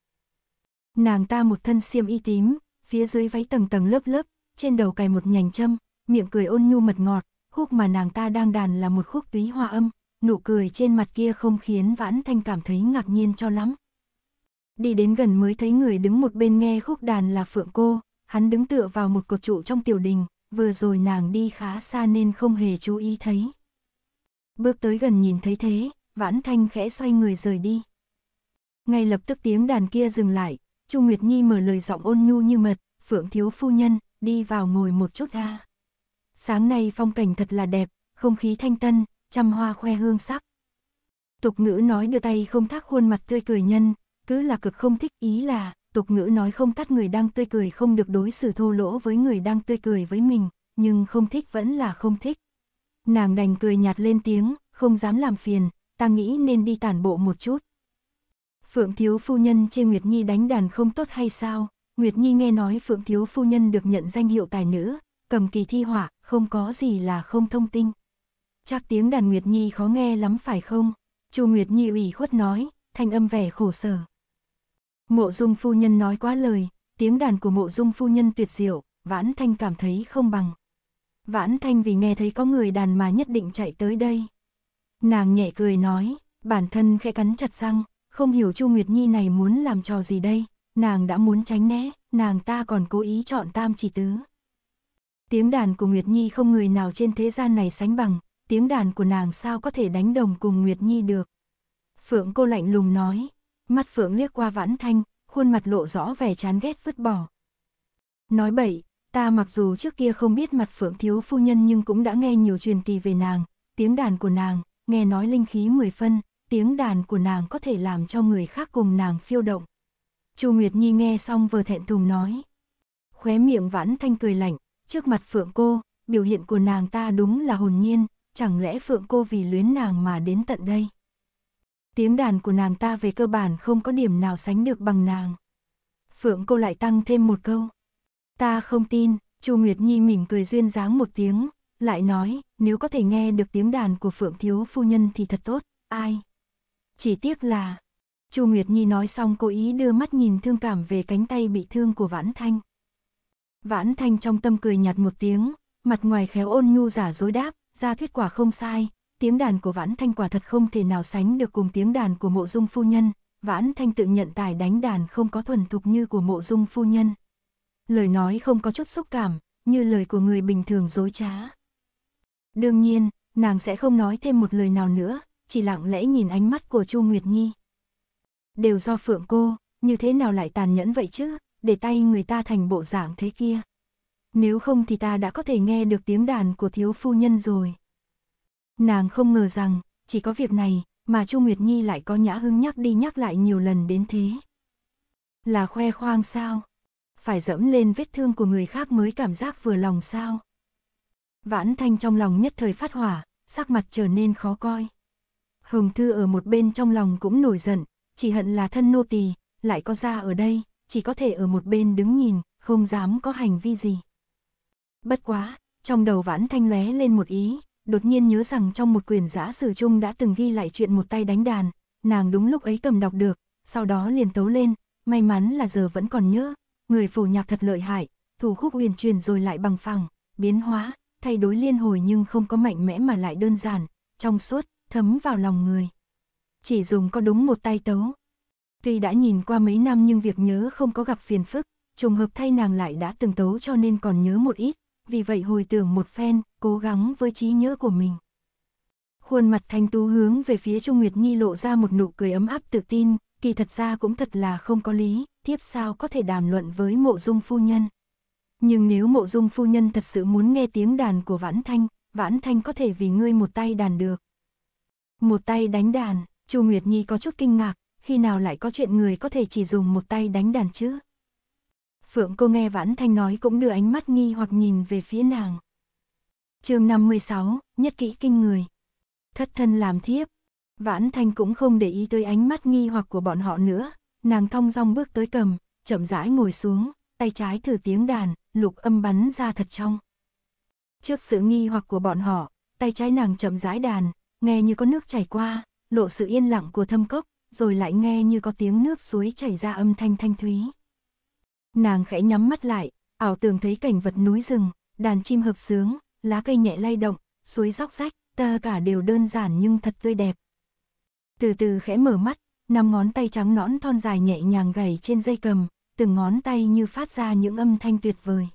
Nàng ta một thân xiêm y tím, phía dưới váy tầng tầng lớp lớp, trên đầu cài một nhành châm, miệng cười ôn nhu mật ngọt, khúc mà nàng ta đang đàn là một khúc túy hoa âm, nụ cười trên mặt kia không khiến Vãn Thanh cảm thấy ngạc nhiên cho lắm. Đi đến gần mới thấy người đứng một bên nghe khúc đàn là Phượng Cô, hắn đứng tựa vào một cột trụ trong tiểu đình, vừa rồi nàng đi khá xa nên không hề chú ý thấy. Bước tới gần nhìn thấy thế, Vãn Thanh khẽ xoay người rời đi. Ngay lập tức tiếng đàn kia dừng lại, Chu Nguyệt Nhi mở lời giọng ôn nhu như mật, "Phượng thiếu phu nhân, đi vào ngồi một chút a." sáng nay phong cảnh thật là đẹp, không khí thanh tân, trăm hoa khoe hương sắc. Tục ngữ nói đưa tay không thác khuôn mặt tươi cười nhân, cứ là cực không thích ý là, tục ngữ nói không thắt người đang tươi cười không được đối xử thô lỗ với người đang tươi cười với mình, nhưng không thích vẫn là không thích. Nàng đành cười nhạt lên tiếng, không dám làm phiền, ta nghĩ nên đi tản bộ một chút. Phượng Thiếu Phu Nhân chê Nguyệt Nhi đánh đàn không tốt hay sao? Nguyệt Nhi nghe nói Phượng Thiếu Phu Nhân được nhận danh hiệu tài nữ, cầm kỳ thi họa, không có gì là không thông tin Chắc tiếng đàn Nguyệt Nhi khó nghe lắm phải không? Chu Nguyệt Nhi ủy khuất nói, thanh âm vẻ khổ sở. Mộ dung phu nhân nói quá lời, tiếng đàn của mộ dung phu nhân tuyệt diệu, vãn thanh cảm thấy không bằng. Vãn thanh vì nghe thấy có người đàn mà nhất định chạy tới đây. Nàng nhẹ cười nói, bản thân khẽ cắn chặt răng, không hiểu Chu Nguyệt Nhi này muốn làm trò gì đây, nàng đã muốn tránh né, nàng ta còn cố ý chọn tam chỉ tứ. Tiếng đàn của Nguyệt Nhi không người nào trên thế gian này sánh bằng, tiếng đàn của nàng sao có thể đánh đồng cùng Nguyệt Nhi được. Phượng cô lạnh lùng nói, mắt Phượng liếc qua vãn thanh, khuôn mặt lộ rõ vẻ chán ghét vứt bỏ. Nói bậy, ta mặc dù trước kia không biết mặt Phượng thiếu phu nhân nhưng cũng đã nghe nhiều truyền kỳ về nàng, tiếng đàn của nàng, nghe nói linh khí mười phân, tiếng đàn của nàng có thể làm cho người khác cùng nàng phiêu động. Chu Nguyệt Nhi nghe xong vừa thẹn thùng nói. Khóe miệng vãn thanh cười lạnh, Trước mặt Phượng cô, biểu hiện của nàng ta đúng là hồn nhiên, chẳng lẽ Phượng cô vì luyến nàng mà đến tận đây? Tiếng đàn của nàng ta về cơ bản không có điểm nào sánh được bằng nàng. Phượng cô lại tăng thêm một câu. Ta không tin, Chu Nguyệt Nhi mỉm cười duyên dáng một tiếng, lại nói, nếu có thể nghe được tiếng đàn của Phượng Thiếu Phu Nhân thì thật tốt, ai? Chỉ tiếc là, Chu Nguyệt Nhi nói xong cố ý đưa mắt nhìn thương cảm về cánh tay bị thương của Vãn Thanh. Vãn Thanh trong tâm cười nhạt một tiếng, mặt ngoài khéo ôn nhu giả dối đáp, ra kết quả không sai, tiếng đàn của Vãn Thanh quả thật không thể nào sánh được cùng tiếng đàn của mộ dung phu nhân, Vãn Thanh tự nhận tài đánh đàn không có thuần thục như của mộ dung phu nhân. Lời nói không có chút xúc cảm, như lời của người bình thường dối trá. Đương nhiên, nàng sẽ không nói thêm một lời nào nữa, chỉ lặng lẽ nhìn ánh mắt của Chu Nguyệt Nhi. Đều do phượng cô, như thế nào lại tàn nhẫn vậy chứ, để tay người ta thành bộ dạng thế kia. Nếu không thì ta đã có thể nghe được tiếng đàn của thiếu phu nhân rồi. Nàng không ngờ rằng, chỉ có việc này, mà Chu Nguyệt Nhi lại có nhã hưng nhắc đi nhắc lại nhiều lần đến thế. Là khoe khoang sao? Phải dẫm lên vết thương của người khác mới cảm giác vừa lòng sao? Vãn thanh trong lòng nhất thời phát hỏa, sắc mặt trở nên khó coi. Hồng Thư ở một bên trong lòng cũng nổi giận, chỉ hận là thân nô tỳ, lại có ra ở đây, chỉ có thể ở một bên đứng nhìn, không dám có hành vi gì. Bất quá, trong đầu vãn thanh lóe lên một ý, đột nhiên nhớ rằng trong một quyển giã sử chung đã từng ghi lại chuyện một tay đánh đàn, nàng đúng lúc ấy cầm đọc được, sau đó liền tấu lên, may mắn là giờ vẫn còn nhớ, người phổ nhạc thật lợi hại, thủ khúc uyển truyền rồi lại bằng phẳng, biến hóa, thay đối liên hồi nhưng không có mạnh mẽ mà lại đơn giản, trong suốt, thấm vào lòng người. Chỉ dùng có đúng một tay tấu, Tuy đã nhìn qua mấy năm nhưng việc nhớ không có gặp phiền phức, trùng hợp thay nàng lại đã từng tấu cho nên còn nhớ một ít, vì vậy hồi tưởng một phen, cố gắng với trí nhớ của mình. Khuôn mặt thanh tú hướng về phía Trung Nguyệt Nhi lộ ra một nụ cười ấm áp tự tin, kỳ thật ra cũng thật là không có lý, tiếp sao có thể đàm luận với mộ dung phu nhân. Nhưng nếu mộ dung phu nhân thật sự muốn nghe tiếng đàn của vãn thanh, vãn thanh có thể vì ngươi một tay đàn được. Một tay đánh đàn, Chu Nguyệt Nhi có chút kinh ngạc, khi nào lại có chuyện người có thể chỉ dùng một tay đánh đàn chứ? Phượng cô nghe Vãn Thanh nói cũng đưa ánh mắt nghi hoặc nhìn về phía nàng. chương 56, nhất kỹ kinh người. Thất thân làm thiếp. Vãn Thanh cũng không để ý tới ánh mắt nghi hoặc của bọn họ nữa. Nàng thong dong bước tới cầm, chậm rãi ngồi xuống, tay trái thử tiếng đàn, lục âm bắn ra thật trong. Trước sự nghi hoặc của bọn họ, tay trái nàng chậm rãi đàn, nghe như có nước chảy qua, lộ sự yên lặng của thâm cốc, rồi lại nghe như có tiếng nước suối chảy ra âm thanh thanh thúy. Nàng khẽ nhắm mắt lại, ảo tưởng thấy cảnh vật núi rừng, đàn chim hợp sướng, lá cây nhẹ lay động, suối róc rách, tất cả đều đơn giản nhưng thật tươi đẹp. Từ từ khẽ mở mắt, năm ngón tay trắng nõn thon dài nhẹ nhàng gảy trên dây cầm, từng ngón tay như phát ra những âm thanh tuyệt vời.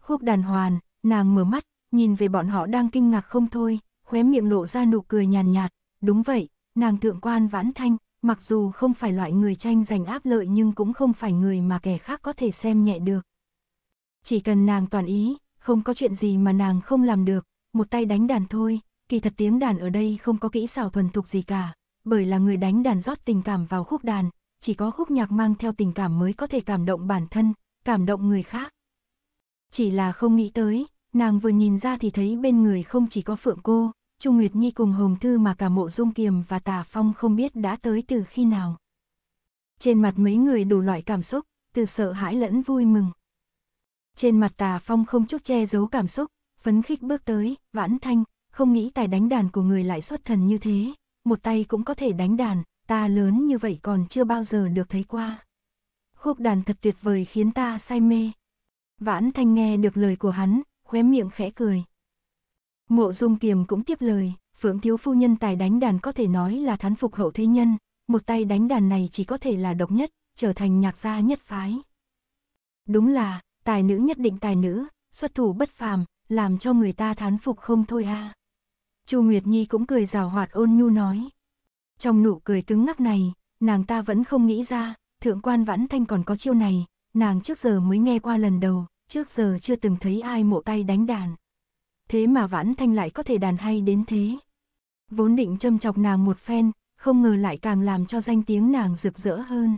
Khúc đàn hoàn, nàng mở mắt, nhìn về bọn họ đang kinh ngạc không thôi, khóe miệng lộ ra nụ cười nhàn nhạt, nhạt, đúng vậy, nàng thượng quan vãn thanh, mặc dù không phải loại người tranh giành áp lợi nhưng cũng không phải người mà kẻ khác có thể xem nhẹ được. Chỉ cần nàng toàn ý, không có chuyện gì mà nàng không làm được, một tay đánh đàn thôi, kỳ thật tiếng đàn ở đây không có kỹ xảo thuần thục gì cả, bởi là người đánh đàn rót tình cảm vào khúc đàn, chỉ có khúc nhạc mang theo tình cảm mới có thể cảm động bản thân, cảm động người khác. Chỉ là không nghĩ tới, nàng vừa nhìn ra thì thấy bên người không chỉ có phượng cô, Chu Nguyệt Nhi cùng Hồng Thư mà cả mộ dung kiềm và tà phong không biết đã tới từ khi nào. Trên mặt mấy người đủ loại cảm xúc, từ sợ hãi lẫn vui mừng. Trên mặt tà phong không chút che giấu cảm xúc, phấn khích bước tới, vãn thanh, không nghĩ tài đánh đàn của người lại xuất thần như thế, một tay cũng có thể đánh đàn, ta lớn như vậy còn chưa bao giờ được thấy qua. Khúc đàn thật tuyệt vời khiến ta say mê. Vãn thanh nghe được lời của hắn, khóe miệng khẽ cười. Mộ dung kiềm cũng tiếp lời, phượng thiếu phu nhân tài đánh đàn có thể nói là thán phục hậu thế nhân, một tay đánh đàn này chỉ có thể là độc nhất, trở thành nhạc gia nhất phái. Đúng là, tài nữ nhất định tài nữ, xuất thủ bất phàm, làm cho người ta thán phục không thôi a. À. Chu Nguyệt Nhi cũng cười rào hoạt ôn nhu nói. Trong nụ cười cứng ngắc này, nàng ta vẫn không nghĩ ra, thượng quan vãn thanh còn có chiêu này, nàng trước giờ mới nghe qua lần đầu, trước giờ chưa từng thấy ai mộ tay đánh đàn thế mà Vãn Thanh lại có thể đàn hay đến thế. Vốn định châm chọc nàng một phen, không ngờ lại càng làm cho danh tiếng nàng rực rỡ hơn.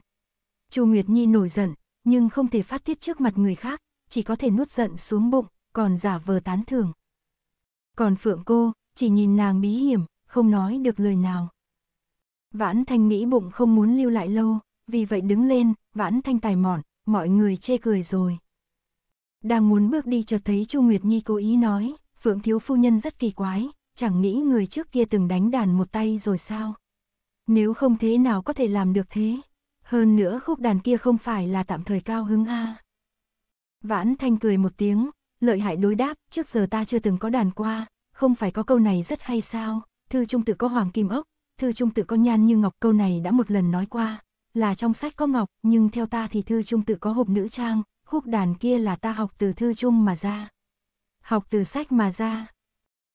Chu Nguyệt Nhi nổi giận, nhưng không thể phát tiết trước mặt người khác, chỉ có thể nuốt giận xuống bụng, còn giả vờ tán thưởng. Còn Phượng cô, chỉ nhìn nàng bí hiểm, không nói được lời nào. Vãn Thanh nghĩ bụng không muốn lưu lại lâu, vì vậy đứng lên, Vãn Thanh tài mọn, mọi người chê cười rồi. Đang muốn bước đi chợt thấy Chu Nguyệt Nhi cố ý nói, Phượng Thiếu Phu Nhân rất kỳ quái, chẳng nghĩ người trước kia từng đánh đàn một tay rồi sao? Nếu không thế nào có thể làm được thế? Hơn nữa khúc đàn kia không phải là tạm thời cao hứng a Vãn Thanh cười một tiếng, lợi hại đối đáp, trước giờ ta chưa từng có đàn qua, không phải có câu này rất hay sao, thư trung tự có hoàng kim ốc, thư trung tự có nhan như ngọc câu này đã một lần nói qua, là trong sách có ngọc, nhưng theo ta thì thư trung tự có hộp nữ trang, khúc đàn kia là ta học từ thư trung mà ra. Học từ sách mà ra.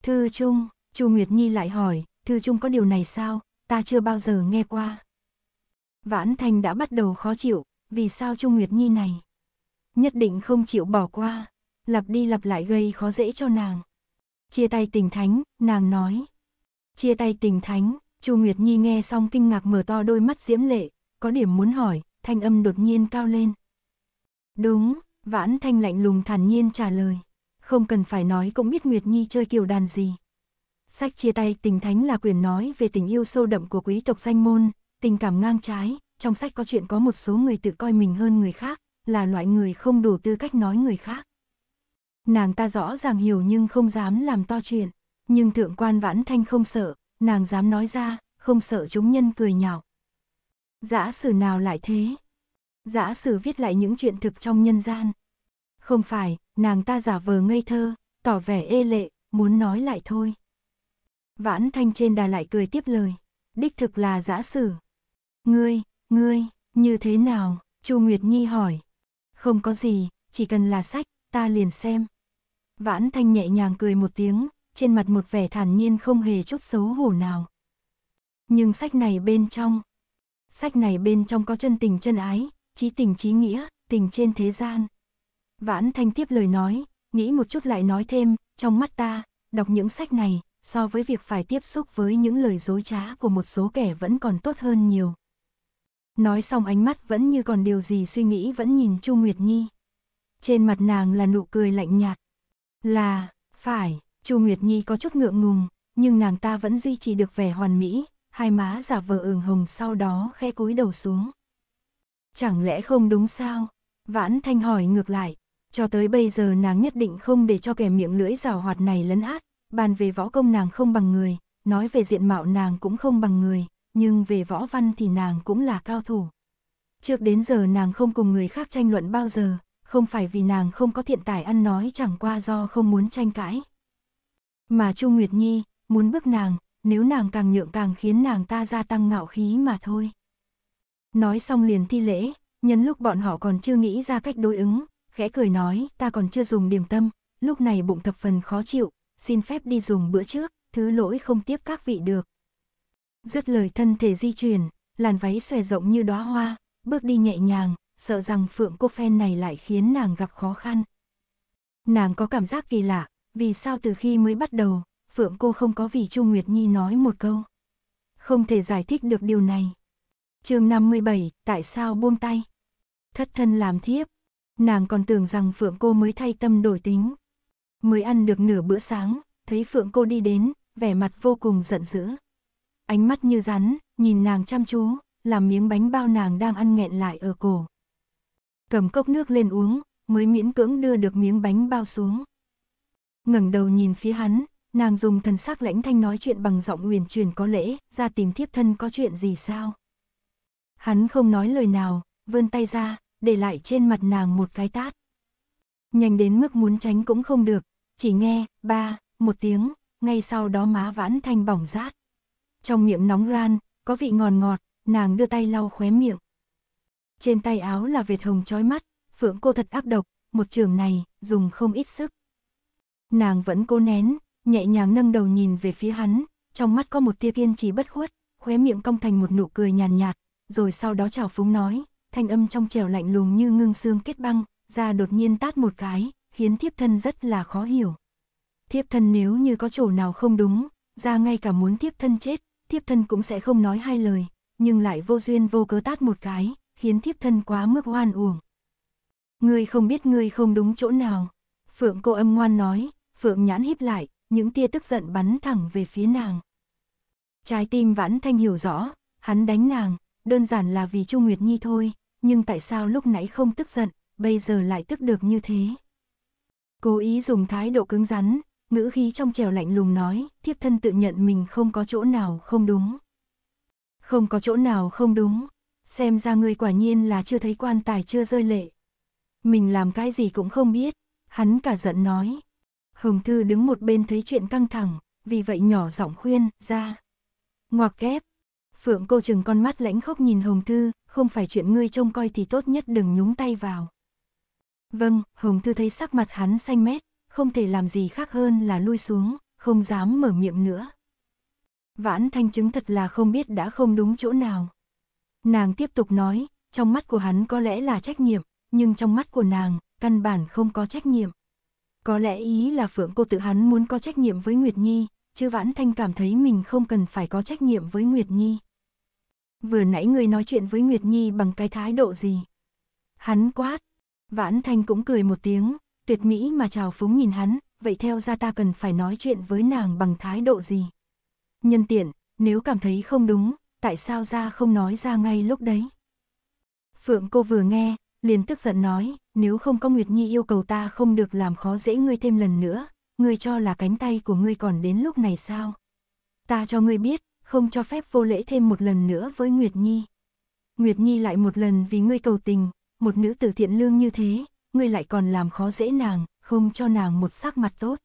Thư Trung, Chu Nguyệt Nhi lại hỏi, Thư Trung có điều này sao, ta chưa bao giờ nghe qua. Vãn Thành đã bắt đầu khó chịu, vì sao Chu Nguyệt Nhi này? Nhất định không chịu bỏ qua, lặp đi lặp lại gây khó dễ cho nàng. Chia tay tình thánh, nàng nói. Chia tay tình thánh, Chu Nguyệt Nhi nghe xong kinh ngạc mở to đôi mắt diễm lệ, có điểm muốn hỏi, thanh âm đột nhiên cao lên. Đúng, Vãn Thanh lạnh lùng thản nhiên trả lời không cần phải nói cũng biết Nguyệt Nhi chơi kiều đàn gì. Sách chia tay tình thánh là quyền nói về tình yêu sâu đậm của quý tộc danh môn, tình cảm ngang trái, trong sách có chuyện có một số người tự coi mình hơn người khác, là loại người không đủ tư cách nói người khác. Nàng ta rõ ràng hiểu nhưng không dám làm to chuyện, nhưng thượng quan vãn thanh không sợ, nàng dám nói ra, không sợ chúng nhân cười nhạo. Giả sử nào lại thế? Giả sử viết lại những chuyện thực trong nhân gian, không phải, nàng ta giả vờ ngây thơ, tỏ vẻ ê lệ, muốn nói lại thôi. Vãn thanh trên đà lại cười tiếp lời. Đích thực là giả sử. Ngươi, ngươi, như thế nào? Chu Nguyệt Nhi hỏi. Không có gì, chỉ cần là sách, ta liền xem. Vãn thanh nhẹ nhàng cười một tiếng, trên mặt một vẻ thản nhiên không hề chút xấu hổ nào. Nhưng sách này bên trong, sách này bên trong có chân tình chân ái, trí tình trí nghĩa, tình trên thế gian. Vãn Thanh tiếp lời nói, nghĩ một chút lại nói thêm, trong mắt ta, đọc những sách này, so với việc phải tiếp xúc với những lời dối trá của một số kẻ vẫn còn tốt hơn nhiều. Nói xong ánh mắt vẫn như còn điều gì suy nghĩ vẫn nhìn Chu Nguyệt Nhi. Trên mặt nàng là nụ cười lạnh nhạt. Là, phải, Chu Nguyệt Nhi có chút ngượng ngùng, nhưng nàng ta vẫn duy trì được vẻ hoàn mỹ, hai má giả vờ ửng hồng sau đó khe cúi đầu xuống. Chẳng lẽ không đúng sao? Vãn Thanh hỏi ngược lại, cho tới bây giờ nàng nhất định không để cho kẻ miệng lưỡi rào hoạt này lấn át, bàn về võ công nàng không bằng người, nói về diện mạo nàng cũng không bằng người, nhưng về võ văn thì nàng cũng là cao thủ. Trước đến giờ nàng không cùng người khác tranh luận bao giờ, không phải vì nàng không có thiện tài ăn nói chẳng qua do không muốn tranh cãi. Mà Chu Nguyệt Nhi, muốn bước nàng, nếu nàng càng nhượng càng khiến nàng ta gia tăng ngạo khí mà thôi. Nói xong liền thi lễ, nhân lúc bọn họ còn chưa nghĩ ra cách đối ứng, khẽ cười nói, ta còn chưa dùng điểm tâm, lúc này bụng thập phần khó chịu, xin phép đi dùng bữa trước, thứ lỗi không tiếp các vị được. Dứt lời thân thể di chuyển, làn váy xòe rộng như đóa hoa, bước đi nhẹ nhàng, sợ rằng phượng cô phen này lại khiến nàng gặp khó khăn. Nàng có cảm giác kỳ lạ, vì sao từ khi mới bắt đầu, phượng cô không có vì Chu Nguyệt Nhi nói một câu. Không thể giải thích được điều này. chương 57, tại sao buông tay? Thất thân làm thiếp, Nàng còn tưởng rằng Phượng cô mới thay tâm đổi tính. Mới ăn được nửa bữa sáng, thấy Phượng cô đi đến, vẻ mặt vô cùng giận dữ. Ánh mắt như rắn, nhìn nàng chăm chú, làm miếng bánh bao nàng đang ăn nghẹn lại ở cổ. Cầm cốc nước lên uống, mới miễn cưỡng đưa được miếng bánh bao xuống. ngẩng đầu nhìn phía hắn, nàng dùng thần sắc lãnh thanh nói chuyện bằng giọng uyển chuyển có lễ, ra tìm thiếp thân có chuyện gì sao? Hắn không nói lời nào, vươn tay ra, để lại trên mặt nàng một cái tát. Nhanh đến mức muốn tránh cũng không được, chỉ nghe, ba, một tiếng, ngay sau đó má vãn thanh bỏng rát. Trong miệng nóng ran, có vị ngọt ngọt, nàng đưa tay lau khóe miệng. Trên tay áo là vệt hồng chói mắt, phượng cô thật áp độc, một trường này, dùng không ít sức. Nàng vẫn cố nén, nhẹ nhàng nâng đầu nhìn về phía hắn, trong mắt có một tia kiên trì bất khuất, khóe miệng cong thành một nụ cười nhàn nhạt, nhạt, rồi sau đó chào phúng nói, thanh âm trong trẻo lạnh lùng như ngưng xương kết băng, ra đột nhiên tát một cái, khiến thiếp thân rất là khó hiểu. Thiếp thân nếu như có chỗ nào không đúng, ra ngay cả muốn thiếp thân chết, thiếp thân cũng sẽ không nói hai lời, nhưng lại vô duyên vô cớ tát một cái, khiến thiếp thân quá mức oan uổng. Ngươi không biết ngươi không đúng chỗ nào. Phượng cô âm ngoan nói, Phượng nhãn híp lại, những tia tức giận bắn thẳng về phía nàng. Trái tim vãn thanh hiểu rõ, hắn đánh nàng, đơn giản là vì Chu Nguyệt Nhi thôi, nhưng tại sao lúc nãy không tức giận, bây giờ lại tức được như thế. Cố ý dùng thái độ cứng rắn, ngữ khí trong trèo lạnh lùng nói, thiếp thân tự nhận mình không có chỗ nào không đúng. Không có chỗ nào không đúng, xem ra ngươi quả nhiên là chưa thấy quan tài chưa rơi lệ. Mình làm cái gì cũng không biết, hắn cả giận nói. Hồng Thư đứng một bên thấy chuyện căng thẳng, vì vậy nhỏ giọng khuyên, ra. Ngoặc kép, Phượng cô chừng con mắt lãnh khóc nhìn Hồng Thư, không phải chuyện ngươi trông coi thì tốt nhất đừng nhúng tay vào. Vâng, Hồng Thư thấy sắc mặt hắn xanh mét, không thể làm gì khác hơn là lui xuống, không dám mở miệng nữa. Vãn Thanh chứng thật là không biết đã không đúng chỗ nào. Nàng tiếp tục nói, trong mắt của hắn có lẽ là trách nhiệm, nhưng trong mắt của nàng, căn bản không có trách nhiệm. Có lẽ ý là Phượng cô tự hắn muốn có trách nhiệm với Nguyệt Nhi, chứ Vãn Thanh cảm thấy mình không cần phải có trách nhiệm với Nguyệt Nhi vừa nãy ngươi nói chuyện với Nguyệt Nhi bằng cái thái độ gì? Hắn quát, Vãn Thanh cũng cười một tiếng, tuyệt mỹ mà chào phúng nhìn hắn, vậy theo ra ta cần phải nói chuyện với nàng bằng thái độ gì? Nhân tiện, nếu cảm thấy không đúng, tại sao ra không nói ra ngay lúc đấy? Phượng cô vừa nghe, liền tức giận nói, nếu không có Nguyệt Nhi yêu cầu ta không được làm khó dễ ngươi thêm lần nữa, ngươi cho là cánh tay của ngươi còn đến lúc này sao? Ta cho ngươi biết, không cho phép vô lễ thêm một lần nữa với Nguyệt Nhi. Nguyệt Nhi lại một lần vì ngươi cầu tình, một nữ tử thiện lương như thế, ngươi lại còn làm khó dễ nàng, không cho nàng một sắc mặt tốt.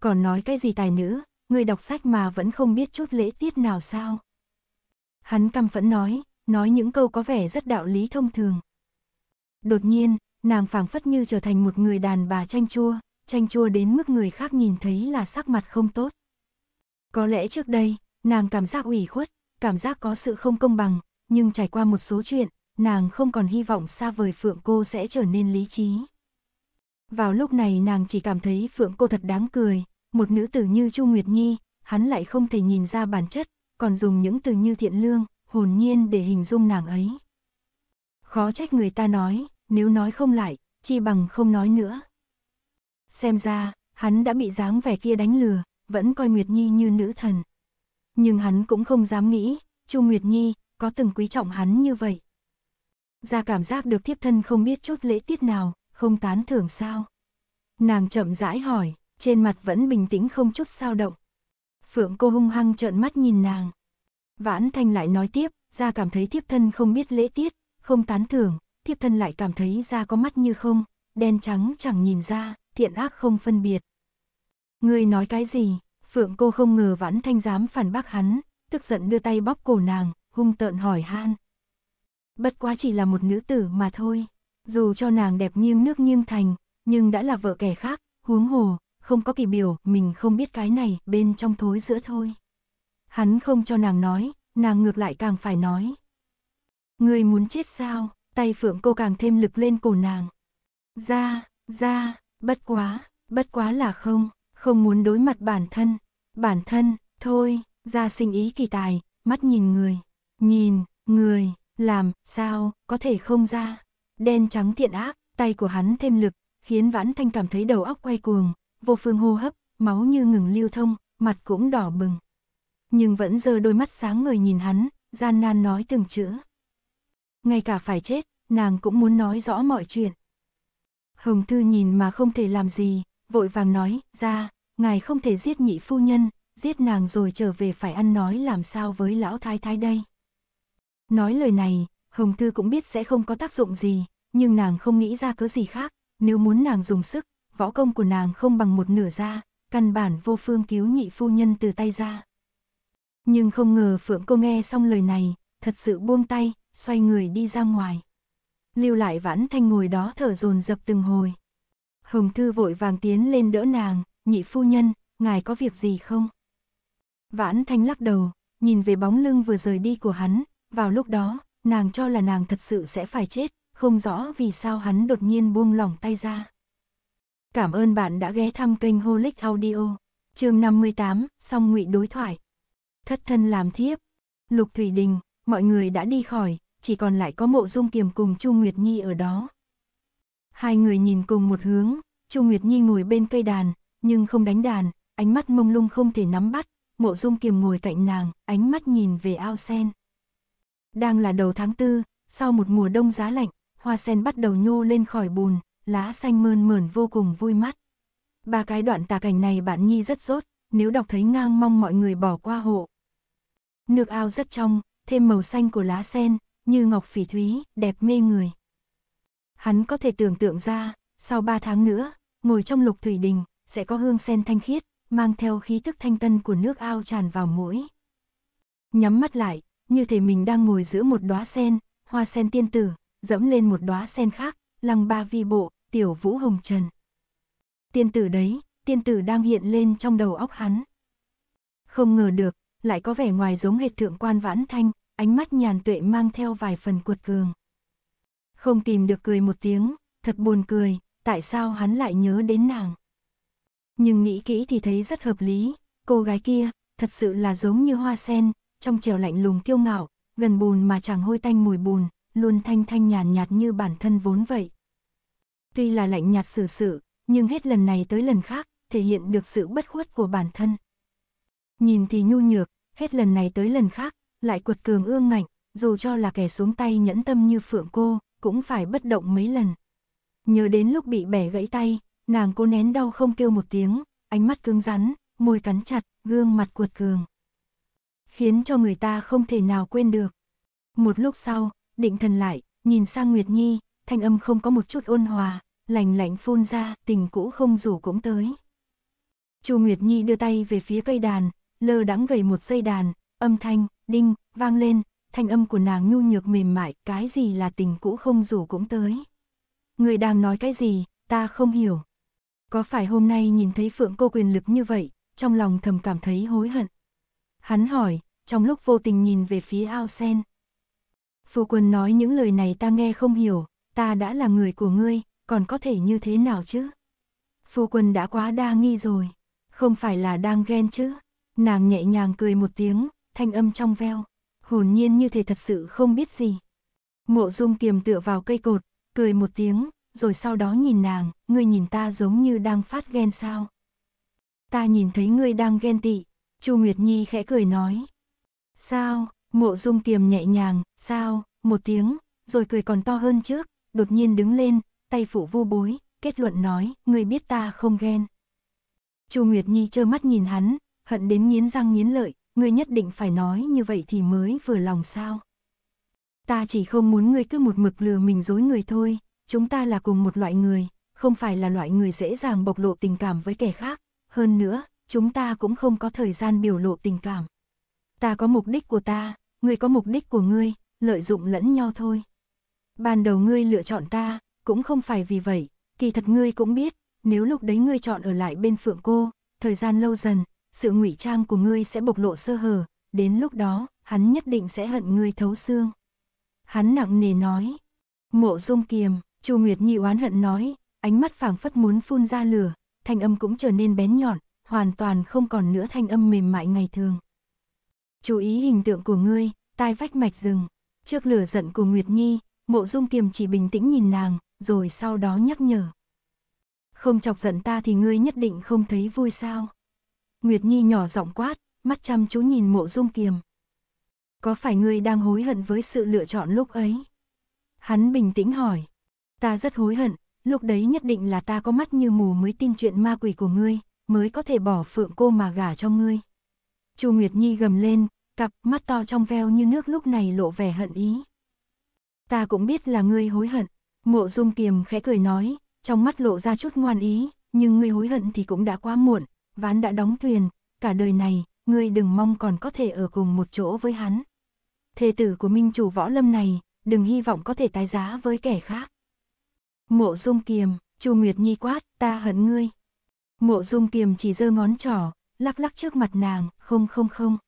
Còn nói cái gì tài nữ, ngươi đọc sách mà vẫn không biết chút lễ tiết nào sao? Hắn căm phẫn nói, nói những câu có vẻ rất đạo lý thông thường. Đột nhiên, nàng phảng phất như trở thành một người đàn bà chanh chua, chanh chua đến mức người khác nhìn thấy là sắc mặt không tốt. Có lẽ trước đây, Nàng cảm giác ủy khuất, cảm giác có sự không công bằng, nhưng trải qua một số chuyện, nàng không còn hy vọng xa vời Phượng cô sẽ trở nên lý trí. Vào lúc này nàng chỉ cảm thấy Phượng cô thật đáng cười, một nữ tử như Chu Nguyệt Nhi, hắn lại không thể nhìn ra bản chất, còn dùng những từ như thiện lương, hồn nhiên để hình dung nàng ấy. Khó trách người ta nói, nếu nói không lại, chi bằng không nói nữa. Xem ra, hắn đã bị dáng vẻ kia đánh lừa, vẫn coi Nguyệt Nhi như nữ thần nhưng hắn cũng không dám nghĩ, Chu Nguyệt Nhi có từng quý trọng hắn như vậy. Ra cảm giác được thiếp thân không biết chút lễ tiết nào, không tán thưởng sao. Nàng chậm rãi hỏi, trên mặt vẫn bình tĩnh không chút sao động. Phượng cô hung hăng trợn mắt nhìn nàng. Vãn thanh lại nói tiếp, ra cảm thấy thiếp thân không biết lễ tiết, không tán thưởng, thiếp thân lại cảm thấy ra có mắt như không, đen trắng chẳng nhìn ra, thiện ác không phân biệt. Người nói cái gì? Phượng cô không ngờ vãn thanh dám phản bác hắn, tức giận đưa tay bóp cổ nàng, hung tợn hỏi han. Bất quá chỉ là một nữ tử mà thôi, dù cho nàng đẹp nghiêng nước nghiêng thành, nhưng đã là vợ kẻ khác, huống hồ, không có kỳ biểu, mình không biết cái này, bên trong thối giữa thôi. Hắn không cho nàng nói, nàng ngược lại càng phải nói. Người muốn chết sao, tay phượng cô càng thêm lực lên cổ nàng. Ra, ra, bất quá, bất quá là không, không muốn đối mặt bản thân, Bản thân, thôi, ra sinh ý kỳ tài, mắt nhìn người, nhìn, người, làm, sao, có thể không ra. Đen trắng thiện ác, tay của hắn thêm lực, khiến Vãn Thanh cảm thấy đầu óc quay cuồng, vô phương hô hấp, máu như ngừng lưu thông, mặt cũng đỏ bừng. Nhưng vẫn giơ đôi mắt sáng người nhìn hắn, gian nan nói từng chữ. Ngay cả phải chết, nàng cũng muốn nói rõ mọi chuyện. Hồng Thư nhìn mà không thể làm gì, vội vàng nói, ra, ngài không thể giết nhị phu nhân, giết nàng rồi trở về phải ăn nói làm sao với lão thái thái đây. Nói lời này, Hồng thư cũng biết sẽ không có tác dụng gì, nhưng nàng không nghĩ ra cớ gì khác, nếu muốn nàng dùng sức, võ công của nàng không bằng một nửa ra, căn bản vô phương cứu nhị phu nhân từ tay ra. Nhưng không ngờ Phượng cô nghe xong lời này, thật sự buông tay, xoay người đi ra ngoài. Lưu lại vãn thanh ngồi đó thở dồn dập từng hồi. Hồng Thư vội vàng tiến lên đỡ nàng, nhị phu nhân, ngài có việc gì không? Vãn Thanh lắc đầu, nhìn về bóng lưng vừa rời đi của hắn, vào lúc đó, nàng cho là nàng thật sự sẽ phải chết, không rõ vì sao hắn đột nhiên buông lỏng tay ra. Cảm ơn bạn đã ghé thăm kênh Holic Audio, chương 58, song ngụy đối thoại. Thất thân làm thiếp, Lục Thủy Đình, mọi người đã đi khỏi, chỉ còn lại có mộ dung kiềm cùng Chu Nguyệt Nhi ở đó. Hai người nhìn cùng một hướng, Chu Nguyệt Nhi ngồi bên cây đàn, nhưng không đánh đàn, ánh mắt mông lung không thể nắm bắt, mộ dung kiềm ngồi cạnh nàng, ánh mắt nhìn về ao sen. Đang là đầu tháng tư, sau một mùa đông giá lạnh, hoa sen bắt đầu nhô lên khỏi bùn, lá xanh mơn mởn vô cùng vui mắt. Ba cái đoạn tà cảnh này bạn Nhi rất rốt, nếu đọc thấy ngang mong mọi người bỏ qua hộ. Nước ao rất trong, thêm màu xanh của lá sen, như ngọc phỉ thúy, đẹp mê người. Hắn có thể tưởng tượng ra, sau ba tháng nữa, ngồi trong lục thủy đình, sẽ có hương sen thanh khiết, mang theo khí thức thanh tân của nước ao tràn vào mũi. Nhắm mắt lại, như thể mình đang ngồi giữa một đóa sen, hoa sen tiên tử, dẫm lên một đóa sen khác, lăng ba vi bộ, tiểu vũ hồng trần. Tiên tử đấy, tiên tử đang hiện lên trong đầu óc hắn. Không ngờ được, lại có vẻ ngoài giống hệt thượng quan vãn thanh, ánh mắt nhàn tuệ mang theo vài phần cuột cường. Không tìm được cười một tiếng, thật buồn cười, tại sao hắn lại nhớ đến nàng nhưng nghĩ kỹ thì thấy rất hợp lý, cô gái kia, thật sự là giống như hoa sen, trong trèo lạnh lùng kiêu ngạo, gần bùn mà chẳng hôi tanh mùi bùn, luôn thanh thanh nhàn nhạt, nhạt như bản thân vốn vậy. Tuy là lạnh nhạt xử sự, sự, nhưng hết lần này tới lần khác, thể hiện được sự bất khuất của bản thân. Nhìn thì nhu nhược, hết lần này tới lần khác, lại quật cường ương ngạnh, dù cho là kẻ xuống tay nhẫn tâm như phượng cô, cũng phải bất động mấy lần. Nhớ đến lúc bị bẻ gãy tay, Nàng cố nén đau không kêu một tiếng, ánh mắt cứng rắn, môi cắn chặt, gương mặt cuột cường. Khiến cho người ta không thể nào quên được. Một lúc sau, định thần lại, nhìn sang Nguyệt Nhi, thanh âm không có một chút ôn hòa, lành lạnh phun ra, tình cũ không rủ cũng tới. Chu Nguyệt Nhi đưa tay về phía cây đàn, lơ đắng gầy một dây đàn, âm thanh, đinh, vang lên, thanh âm của nàng nhu nhược mềm mại, cái gì là tình cũ không rủ cũng tới. Người đang nói cái gì, ta không hiểu. Có phải hôm nay nhìn thấy Phượng cô quyền lực như vậy, trong lòng thầm cảm thấy hối hận. Hắn hỏi, trong lúc vô tình nhìn về phía ao sen. Phu quân nói những lời này ta nghe không hiểu, ta đã là người của ngươi, còn có thể như thế nào chứ? Phu quân đã quá đa nghi rồi, không phải là đang ghen chứ? Nàng nhẹ nhàng cười một tiếng, thanh âm trong veo, hồn nhiên như thể thật sự không biết gì. Mộ dung kiềm tựa vào cây cột, cười một tiếng, rồi sau đó nhìn nàng, ngươi nhìn ta giống như đang phát ghen sao. Ta nhìn thấy ngươi đang ghen tị, Chu Nguyệt Nhi khẽ cười nói. Sao, mộ dung Kiềm nhẹ nhàng, sao, một tiếng, rồi cười còn to hơn trước, đột nhiên đứng lên, tay phủ vu bối, kết luận nói, ngươi biết ta không ghen. Chu Nguyệt Nhi trơ mắt nhìn hắn, hận đến nghiến răng nghiến lợi, ngươi nhất định phải nói như vậy thì mới vừa lòng sao. Ta chỉ không muốn ngươi cứ một mực lừa mình dối người thôi, chúng ta là cùng một loại người, không phải là loại người dễ dàng bộc lộ tình cảm với kẻ khác, hơn nữa, chúng ta cũng không có thời gian biểu lộ tình cảm. Ta có mục đích của ta, ngươi có mục đích của ngươi, lợi dụng lẫn nhau thôi. Ban đầu ngươi lựa chọn ta, cũng không phải vì vậy, kỳ thật ngươi cũng biết, nếu lúc đấy ngươi chọn ở lại bên phượng cô, thời gian lâu dần, sự ngụy trang của ngươi sẽ bộc lộ sơ hở, đến lúc đó, hắn nhất định sẽ hận ngươi thấu xương. Hắn nặng nề nói, mộ dung kiềm, Chu Nguyệt Nhi oán hận nói, ánh mắt phảng phất muốn phun ra lửa, thanh âm cũng trở nên bén nhọn, hoàn toàn không còn nữa thanh âm mềm mại ngày thường. Chú ý hình tượng của ngươi, tai vách mạch rừng. Trước lửa giận của Nguyệt Nhi, mộ dung kiềm chỉ bình tĩnh nhìn nàng, rồi sau đó nhắc nhở. Không chọc giận ta thì ngươi nhất định không thấy vui sao. Nguyệt Nhi nhỏ giọng quát, mắt chăm chú nhìn mộ dung kiềm. Có phải ngươi đang hối hận với sự lựa chọn lúc ấy? Hắn bình tĩnh hỏi. Ta rất hối hận, lúc đấy nhất định là ta có mắt như mù mới tin chuyện ma quỷ của ngươi, mới có thể bỏ phượng cô mà gả cho ngươi. Chu Nguyệt Nhi gầm lên, cặp mắt to trong veo như nước lúc này lộ vẻ hận ý. Ta cũng biết là ngươi hối hận, mộ dung kiềm khẽ cười nói, trong mắt lộ ra chút ngoan ý, nhưng ngươi hối hận thì cũng đã quá muộn, ván đã đóng thuyền, cả đời này, ngươi đừng mong còn có thể ở cùng một chỗ với hắn. Thê tử của minh chủ võ lâm này, đừng hy vọng có thể tái giá với kẻ khác. Mộ Dung Kiềm, Chu Nguyệt Nhi quát, ta hận ngươi. Mộ Dung Kiềm chỉ giơ ngón trỏ, lắc lắc trước mặt nàng, không không không.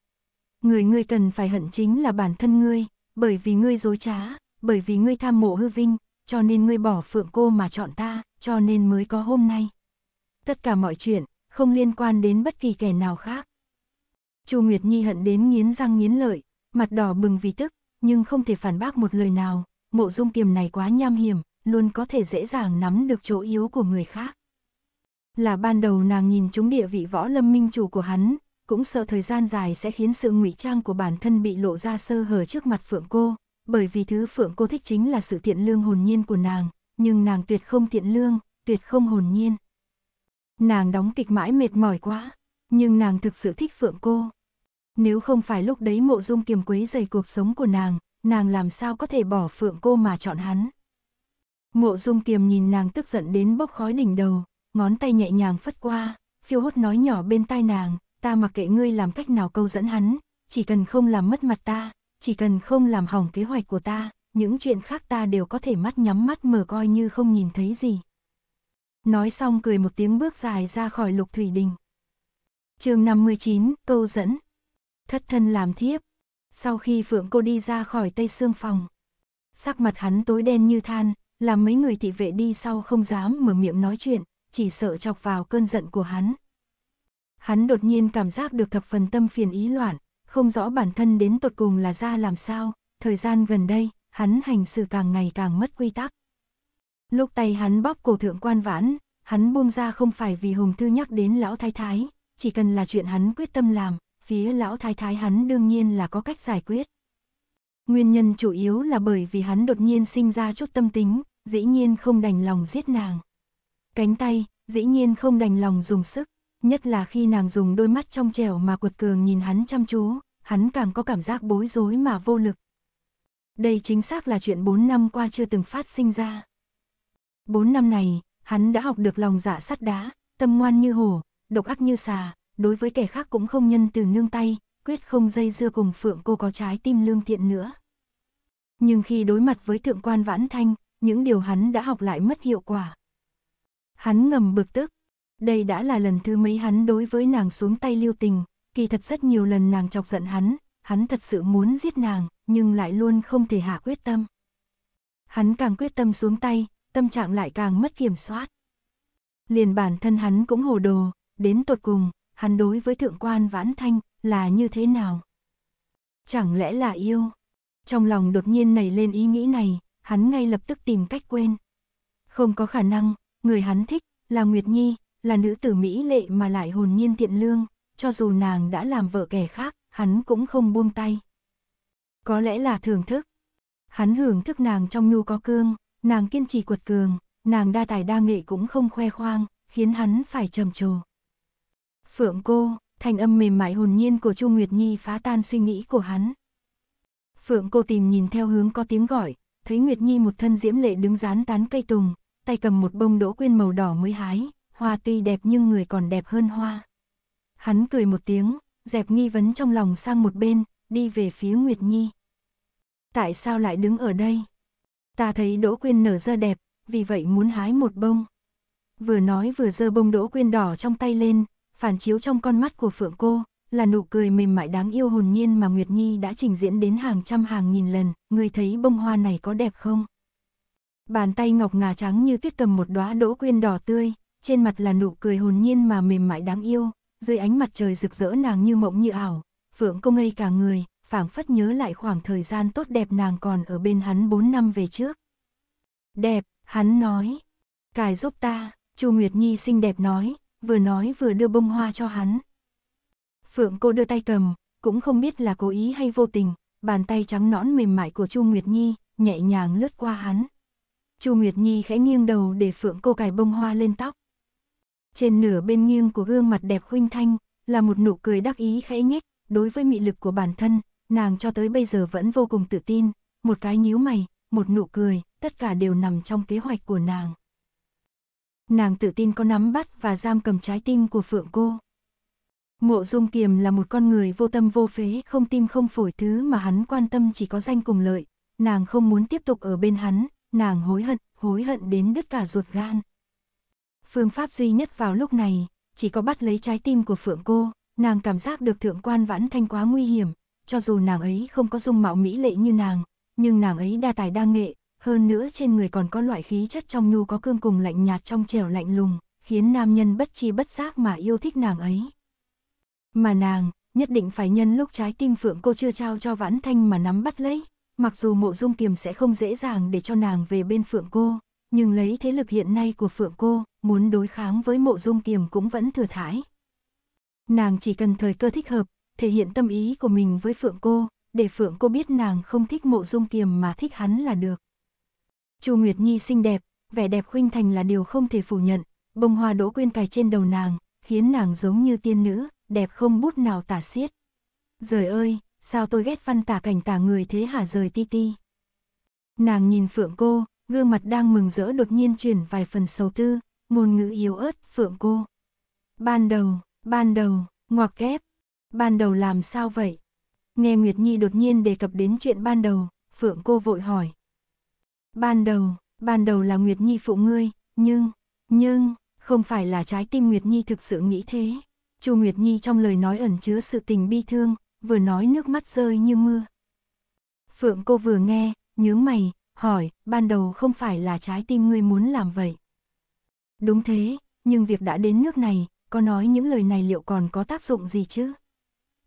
Người ngươi cần phải hận chính là bản thân ngươi, bởi vì ngươi dối trá, bởi vì ngươi tham mộ hư vinh, cho nên ngươi bỏ phượng cô mà chọn ta, cho nên mới có hôm nay. Tất cả mọi chuyện, không liên quan đến bất kỳ kẻ nào khác. Chu Nguyệt Nhi hận đến nghiến răng nghiến lợi, mặt đỏ bừng vì tức, nhưng không thể phản bác một lời nào, mộ dung kiềm này quá nham hiểm, luôn có thể dễ dàng nắm được chỗ yếu của người khác. Là ban đầu nàng nhìn chúng địa vị võ lâm minh chủ của hắn, cũng sợ thời gian dài sẽ khiến sự ngụy trang của bản thân bị lộ ra sơ hở trước mặt phượng cô, bởi vì thứ phượng cô thích chính là sự thiện lương hồn nhiên của nàng, nhưng nàng tuyệt không thiện lương, tuyệt không hồn nhiên. Nàng đóng kịch mãi mệt mỏi quá, nhưng nàng thực sự thích phượng cô. Nếu không phải lúc đấy mộ dung kiềm quấy dày cuộc sống của nàng, nàng làm sao có thể bỏ phượng cô mà chọn hắn. Mộ dung kiềm nhìn nàng tức giận đến bốc khói đỉnh đầu, ngón tay nhẹ nhàng phất qua, phiêu hốt nói nhỏ bên tai nàng, ta mặc kệ ngươi làm cách nào câu dẫn hắn, chỉ cần không làm mất mặt ta, chỉ cần không làm hỏng kế hoạch của ta, những chuyện khác ta đều có thể mắt nhắm mắt mở coi như không nhìn thấy gì. Nói xong cười một tiếng bước dài ra khỏi lục thủy đình. chương 59, câu dẫn. Thất thân làm thiếp. Sau khi Phượng cô đi ra khỏi Tây Sương phòng, sắc mặt hắn tối đen như than, làm mấy người thị vệ đi sau không dám mở miệng nói chuyện, chỉ sợ chọc vào cơn giận của hắn. Hắn đột nhiên cảm giác được thập phần tâm phiền ý loạn, không rõ bản thân đến tột cùng là ra làm sao, thời gian gần đây, hắn hành xử càng ngày càng mất quy tắc. Lúc tay hắn bóp cổ thượng quan vãn, hắn buông ra không phải vì Hùng Thư nhắc đến lão thái thái, chỉ cần là chuyện hắn quyết tâm làm, phía lão thái thái hắn đương nhiên là có cách giải quyết. Nguyên nhân chủ yếu là bởi vì hắn đột nhiên sinh ra chút tâm tính, dĩ nhiên không đành lòng giết nàng. Cánh tay, dĩ nhiên không đành lòng dùng sức, nhất là khi nàng dùng đôi mắt trong trẻo mà quật cường nhìn hắn chăm chú, hắn càng có cảm giác bối rối mà vô lực. Đây chính xác là chuyện 4 năm qua chưa từng phát sinh ra. 4 năm này, hắn đã học được lòng dạ sắt đá, tâm ngoan như hổ, độc ác như xà, đối với kẻ khác cũng không nhân từ nương tay, quyết không dây dưa cùng phượng cô có trái tim lương thiện nữa. Nhưng khi đối mặt với thượng quan vãn thanh, những điều hắn đã học lại mất hiệu quả. Hắn ngầm bực tức, đây đã là lần thứ mấy hắn đối với nàng xuống tay lưu tình, kỳ thật rất nhiều lần nàng chọc giận hắn, hắn thật sự muốn giết nàng, nhưng lại luôn không thể hạ quyết tâm. Hắn càng quyết tâm xuống tay, tâm trạng lại càng mất kiểm soát. Liền bản thân hắn cũng hồ đồ, đến tột cùng, hắn đối với thượng quan vãn thanh là như thế nào? Chẳng lẽ là yêu? Trong lòng đột nhiên nảy lên ý nghĩ này, hắn ngay lập tức tìm cách quên. Không có khả năng, người hắn thích là Nguyệt Nhi, là nữ tử Mỹ lệ mà lại hồn nhiên tiện lương, cho dù nàng đã làm vợ kẻ khác, hắn cũng không buông tay. Có lẽ là thưởng thức. Hắn hưởng thức nàng trong nhu có cương, nàng kiên trì quật cường, nàng đa tài đa nghệ cũng không khoe khoang, khiến hắn phải trầm trồ. Phượng cô, thanh âm mềm mại hồn nhiên của Chu Nguyệt Nhi phá tan suy nghĩ của hắn. Phượng cô tìm nhìn theo hướng có tiếng gọi, thấy Nguyệt Nhi một thân diễm lệ đứng dán tán cây tùng, tay cầm một bông đỗ quyên màu đỏ mới hái, hoa tuy đẹp nhưng người còn đẹp hơn hoa. Hắn cười một tiếng, dẹp nghi vấn trong lòng sang một bên, đi về phía Nguyệt Nhi. Tại sao lại đứng ở đây? Ta thấy đỗ quyên nở ra đẹp, vì vậy muốn hái một bông. Vừa nói vừa giơ bông đỗ quyên đỏ trong tay lên, phản chiếu trong con mắt của phượng cô, là nụ cười mềm mại đáng yêu hồn nhiên mà Nguyệt Nhi đã trình diễn đến hàng trăm hàng nghìn lần, người thấy bông hoa này có đẹp không? Bàn tay ngọc ngà trắng như tuyết cầm một đóa đỗ quyên đỏ tươi, trên mặt là nụ cười hồn nhiên mà mềm mại đáng yêu, dưới ánh mặt trời rực rỡ nàng như mộng như ảo, phượng công ngây cả người, phảng phất nhớ lại khoảng thời gian tốt đẹp nàng còn ở bên hắn 4 năm về trước. Đẹp, hắn nói. Cài giúp ta, Chu Nguyệt Nhi xinh đẹp nói, vừa nói vừa đưa bông hoa cho hắn. Phượng cô đưa tay cầm, cũng không biết là cố ý hay vô tình, bàn tay trắng nõn mềm mại của Chu Nguyệt Nhi, nhẹ nhàng lướt qua hắn. Chu Nguyệt Nhi khẽ nghiêng đầu để Phượng cô cài bông hoa lên tóc. Trên nửa bên nghiêng của gương mặt đẹp huynh thanh, là một nụ cười đắc ý khẽ nhếch, đối với mị lực của bản thân, nàng cho tới bây giờ vẫn vô cùng tự tin, một cái nhíu mày, một nụ cười, tất cả đều nằm trong kế hoạch của nàng. Nàng tự tin có nắm bắt và giam cầm trái tim của Phượng cô. Mộ Dung Kiềm là một con người vô tâm vô phế, không tim không phổi thứ mà hắn quan tâm chỉ có danh cùng lợi, nàng không muốn tiếp tục ở bên hắn, nàng hối hận, hối hận đến đứt cả ruột gan. Phương pháp duy nhất vào lúc này, chỉ có bắt lấy trái tim của Phượng cô, nàng cảm giác được thượng quan vãn thanh quá nguy hiểm, cho dù nàng ấy không có dung mạo mỹ lệ như nàng, nhưng nàng ấy đa tài đa nghệ, hơn nữa trên người còn có loại khí chất trong nhu có cương cùng lạnh nhạt trong trẻo lạnh lùng, khiến nam nhân bất chi bất giác mà yêu thích nàng ấy. Mà nàng, nhất định phải nhân lúc trái tim phượng cô chưa trao cho vãn thanh mà nắm bắt lấy. Mặc dù mộ dung kiềm sẽ không dễ dàng để cho nàng về bên phượng cô, nhưng lấy thế lực hiện nay của phượng cô, muốn đối kháng với mộ dung kiềm cũng vẫn thừa thải. Nàng chỉ cần thời cơ thích hợp, thể hiện tâm ý của mình với phượng cô, để phượng cô biết nàng không thích mộ dung kiềm mà thích hắn là được. Chu Nguyệt Nhi xinh đẹp, vẻ đẹp khuynh thành là điều không thể phủ nhận, bông hoa đỗ quyên cài trên đầu nàng, khiến nàng giống như tiên nữ, đẹp không bút nào tả xiết. Giời ơi, sao tôi ghét văn tả cảnh tả người thế hả rời ti ti. Nàng nhìn phượng cô, gương mặt đang mừng rỡ đột nhiên chuyển vài phần sầu tư, ngôn ngữ yếu ớt, phượng cô. Ban đầu, ban đầu, ngoặc kép, ban đầu làm sao vậy? Nghe Nguyệt Nhi đột nhiên đề cập đến chuyện ban đầu, phượng cô vội hỏi. Ban đầu, ban đầu là Nguyệt Nhi phụ ngươi, nhưng, nhưng, không phải là trái tim Nguyệt Nhi thực sự nghĩ thế. Chu Nguyệt Nhi trong lời nói ẩn chứa sự tình bi thương, vừa nói nước mắt rơi như mưa. Phượng cô vừa nghe, nhướng mày, hỏi, ban đầu không phải là trái tim ngươi muốn làm vậy. Đúng thế, nhưng việc đã đến nước này, có nói những lời này liệu còn có tác dụng gì chứ?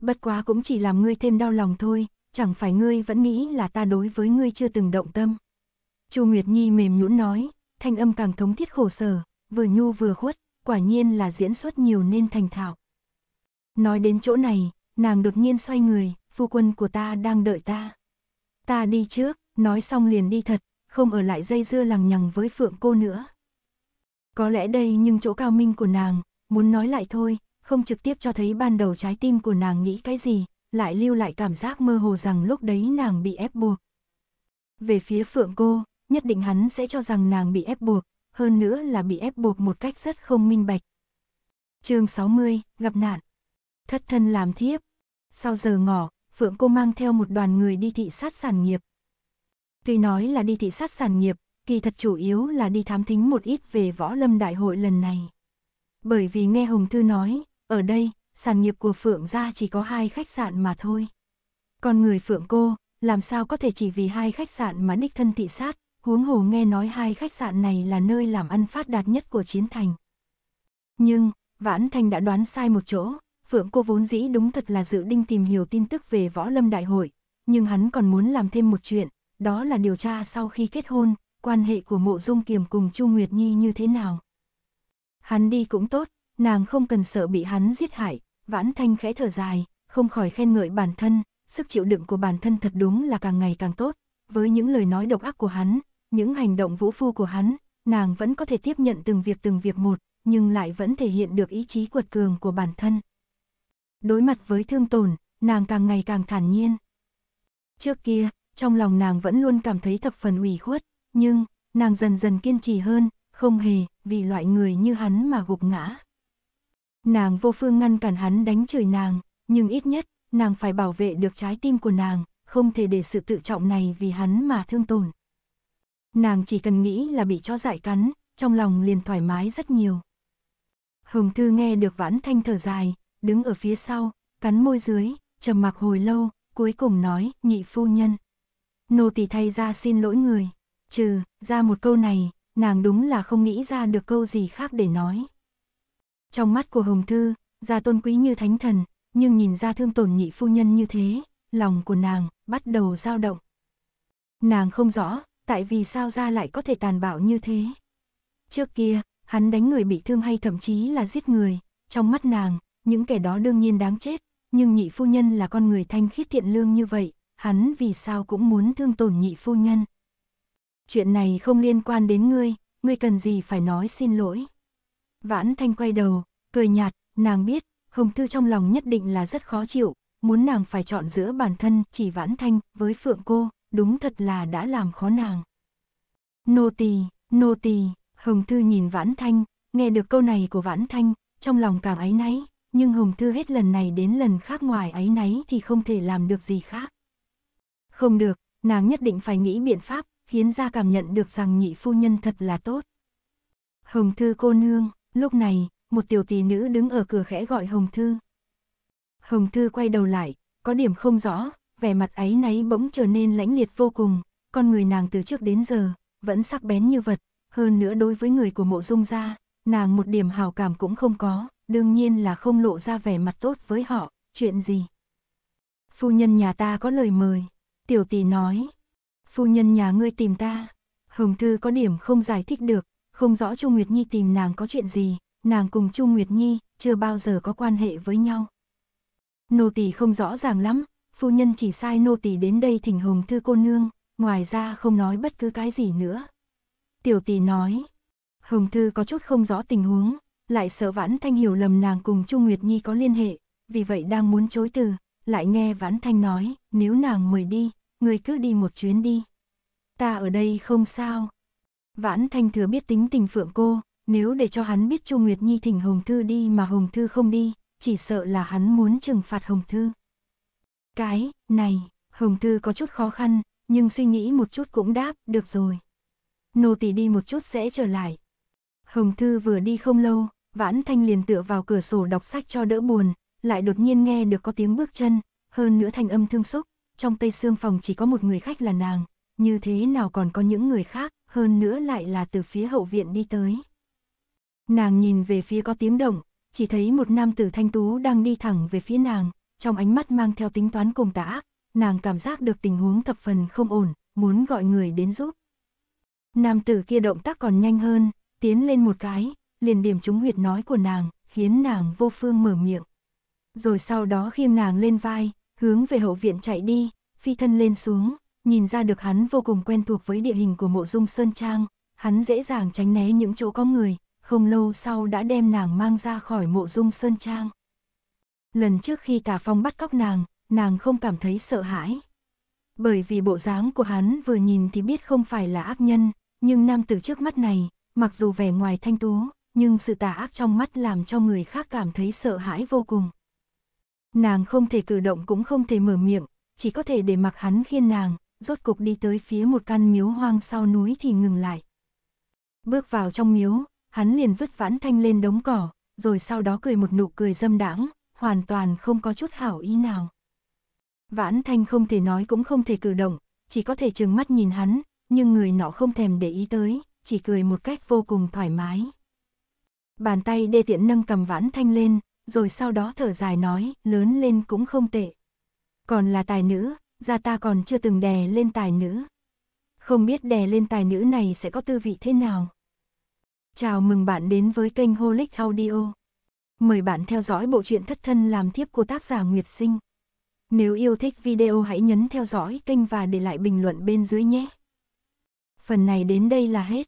Bất quá cũng chỉ làm ngươi thêm đau lòng thôi, chẳng phải ngươi vẫn nghĩ là ta đối với ngươi chưa từng động tâm. Chu Nguyệt Nhi mềm nhũn nói, thanh âm càng thống thiết khổ sở, vừa nhu vừa khuất, quả nhiên là diễn xuất nhiều nên thành thạo. Nói đến chỗ này, nàng đột nhiên xoay người, phu quân của ta đang đợi ta. Ta đi trước, nói xong liền đi thật, không ở lại dây dưa lằng nhằng với phượng cô nữa. Có lẽ đây nhưng chỗ cao minh của nàng, muốn nói lại thôi, không trực tiếp cho thấy ban đầu trái tim của nàng nghĩ cái gì, lại lưu lại cảm giác mơ hồ rằng lúc đấy nàng bị ép buộc. Về phía phượng cô, nhất định hắn sẽ cho rằng nàng bị ép buộc, hơn nữa là bị ép buộc một cách rất không minh bạch. chương 60, gặp nạn thất thân làm thiếp. Sau giờ ngỏ, Phượng cô mang theo một đoàn người đi thị sát sản nghiệp. Tuy nói là đi thị sát sản nghiệp, kỳ thật chủ yếu là đi thám thính một ít về võ lâm đại hội lần này. Bởi vì nghe Hồng Thư nói, ở đây, sản nghiệp của Phượng gia chỉ có hai khách sạn mà thôi. Còn người Phượng cô, làm sao có thể chỉ vì hai khách sạn mà đích thân thị sát, huống hồ nghe nói hai khách sạn này là nơi làm ăn phát đạt nhất của chiến thành. Nhưng, Vãn Thành đã đoán sai một chỗ, Phượng cô vốn dĩ đúng thật là dự định tìm hiểu tin tức về võ lâm đại hội, nhưng hắn còn muốn làm thêm một chuyện, đó là điều tra sau khi kết hôn, quan hệ của mộ dung kiềm cùng Chu Nguyệt Nhi như thế nào. Hắn đi cũng tốt, nàng không cần sợ bị hắn giết hại, vãn thanh khẽ thở dài, không khỏi khen ngợi bản thân, sức chịu đựng của bản thân thật đúng là càng ngày càng tốt, với những lời nói độc ác của hắn, những hành động vũ phu của hắn, nàng vẫn có thể tiếp nhận từng việc từng việc một, nhưng lại vẫn thể hiện được ý chí quật cường của bản thân đối mặt với thương tổn, nàng càng ngày càng thản nhiên. Trước kia, trong lòng nàng vẫn luôn cảm thấy thập phần ủy khuất, nhưng, nàng dần dần kiên trì hơn, không hề, vì loại người như hắn mà gục ngã. Nàng vô phương ngăn cản hắn đánh chửi nàng, nhưng ít nhất, nàng phải bảo vệ được trái tim của nàng, không thể để sự tự trọng này vì hắn mà thương tổn. Nàng chỉ cần nghĩ là bị cho dại cắn, trong lòng liền thoải mái rất nhiều. Hồng Thư nghe được vãn thanh thở dài, đứng ở phía sau, cắn môi dưới, trầm mặc hồi lâu, cuối cùng nói, nhị phu nhân. Nô tỳ thay ra xin lỗi người, trừ, ra một câu này, nàng đúng là không nghĩ ra được câu gì khác để nói. Trong mắt của Hồng Thư, ra tôn quý như thánh thần, nhưng nhìn ra thương tổn nhị phu nhân như thế, lòng của nàng bắt đầu dao động. Nàng không rõ, tại vì sao ra lại có thể tàn bạo như thế. Trước kia, hắn đánh người bị thương hay thậm chí là giết người, trong mắt nàng, những kẻ đó đương nhiên đáng chết, nhưng nhị phu nhân là con người thanh khiết thiện lương như vậy, hắn vì sao cũng muốn thương tổn nhị phu nhân. Chuyện này không liên quan đến ngươi, ngươi cần gì phải nói xin lỗi. Vãn Thanh quay đầu, cười nhạt, nàng biết, Hồng Thư trong lòng nhất định là rất khó chịu, muốn nàng phải chọn giữa bản thân chỉ Vãn Thanh với Phượng cô, đúng thật là đã làm khó nàng. Nô tỳ, nô tỳ, Hồng Thư nhìn Vãn Thanh, nghe được câu này của Vãn Thanh, trong lòng càng áy náy, nhưng Hồng Thư hết lần này đến lần khác ngoài ấy náy thì không thể làm được gì khác. Không được, nàng nhất định phải nghĩ biện pháp, khiến ra cảm nhận được rằng nhị phu nhân thật là tốt. Hồng Thư cô nương, lúc này, một tiểu tỷ nữ đứng ở cửa khẽ gọi Hồng Thư. Hồng Thư quay đầu lại, có điểm không rõ, vẻ mặt ấy náy bỗng trở nên lãnh liệt vô cùng, con người nàng từ trước đến giờ, vẫn sắc bén như vật, hơn nữa đối với người của mộ dung gia, nàng một điểm hào cảm cũng không có đương nhiên là không lộ ra vẻ mặt tốt với họ, chuyện gì? Phu nhân nhà ta có lời mời, tiểu tỷ nói. Phu nhân nhà ngươi tìm ta, Hồng Thư có điểm không giải thích được, không rõ Chu Nguyệt Nhi tìm nàng có chuyện gì, nàng cùng Chu Nguyệt Nhi chưa bao giờ có quan hệ với nhau. Nô tỳ không rõ ràng lắm, phu nhân chỉ sai nô tỳ đến đây thỉnh Hồng Thư cô nương, ngoài ra không nói bất cứ cái gì nữa. Tiểu tỷ nói, Hồng Thư có chút không rõ tình huống, lại sợ Vãn Thanh hiểu lầm nàng cùng Chu Nguyệt Nhi có liên hệ, vì vậy đang muốn chối từ, lại nghe Vãn Thanh nói, nếu nàng mời đi, người cứ đi một chuyến đi. Ta ở đây không sao. Vãn Thanh thừa biết tính tình phượng cô, nếu để cho hắn biết Chu Nguyệt Nhi thỉnh Hồng Thư đi mà Hồng Thư không đi, chỉ sợ là hắn muốn trừng phạt Hồng Thư. Cái, này, Hồng Thư có chút khó khăn, nhưng suy nghĩ một chút cũng đáp, được rồi. Nô tỳ đi một chút sẽ trở lại. Hồng Thư vừa đi không lâu, Vãn Thanh liền tựa vào cửa sổ đọc sách cho đỡ buồn, lại đột nhiên nghe được có tiếng bước chân, hơn nữa thanh âm thương xúc, trong tây xương phòng chỉ có một người khách là nàng, như thế nào còn có những người khác, hơn nữa lại là từ phía hậu viện đi tới. Nàng nhìn về phía có tiếng động, chỉ thấy một nam tử thanh tú đang đi thẳng về phía nàng, trong ánh mắt mang theo tính toán cùng tả ác, nàng cảm giác được tình huống thập phần không ổn, muốn gọi người đến giúp. Nam tử kia động tác còn nhanh hơn, tiến lên một cái, liền điểm trúng huyệt nói của nàng, khiến nàng vô phương mở miệng. Rồi sau đó khiêng nàng lên vai, hướng về hậu viện chạy đi, phi thân lên xuống, nhìn ra được hắn vô cùng quen thuộc với địa hình của mộ dung Sơn Trang, hắn dễ dàng tránh né những chỗ có người, không lâu sau đã đem nàng mang ra khỏi mộ dung Sơn Trang. Lần trước khi Tà Phong bắt cóc nàng, nàng không cảm thấy sợ hãi. Bởi vì bộ dáng của hắn vừa nhìn thì biết không phải là ác nhân, nhưng nam tử trước mắt này, mặc dù vẻ ngoài thanh tú, nhưng sự tà ác trong mắt làm cho người khác cảm thấy sợ hãi vô cùng. Nàng không thể cử động cũng không thể mở miệng, chỉ có thể để mặc hắn khiên nàng, rốt cục đi tới phía một căn miếu hoang sau núi thì ngừng lại. Bước vào trong miếu, hắn liền vứt vãn thanh lên đống cỏ, rồi sau đó cười một nụ cười dâm đãng, hoàn toàn không có chút hảo ý nào. Vãn thanh không thể nói cũng không thể cử động, chỉ có thể chừng mắt nhìn hắn, nhưng người nọ không thèm để ý tới, chỉ cười một cách vô cùng thoải mái. Bàn tay đê tiện nâng cầm vãn thanh lên, rồi sau đó thở dài nói, lớn lên cũng không tệ. Còn là tài nữ, gia ta còn chưa từng đè lên tài nữ. Không biết đè lên tài nữ này sẽ có tư vị thế nào. Chào mừng bạn đến với kênh Holic Audio. Mời bạn theo dõi bộ truyện thất thân làm thiếp của tác giả Nguyệt Sinh. Nếu yêu thích video hãy nhấn theo dõi kênh và để lại bình luận bên dưới nhé. Phần này đến đây là hết.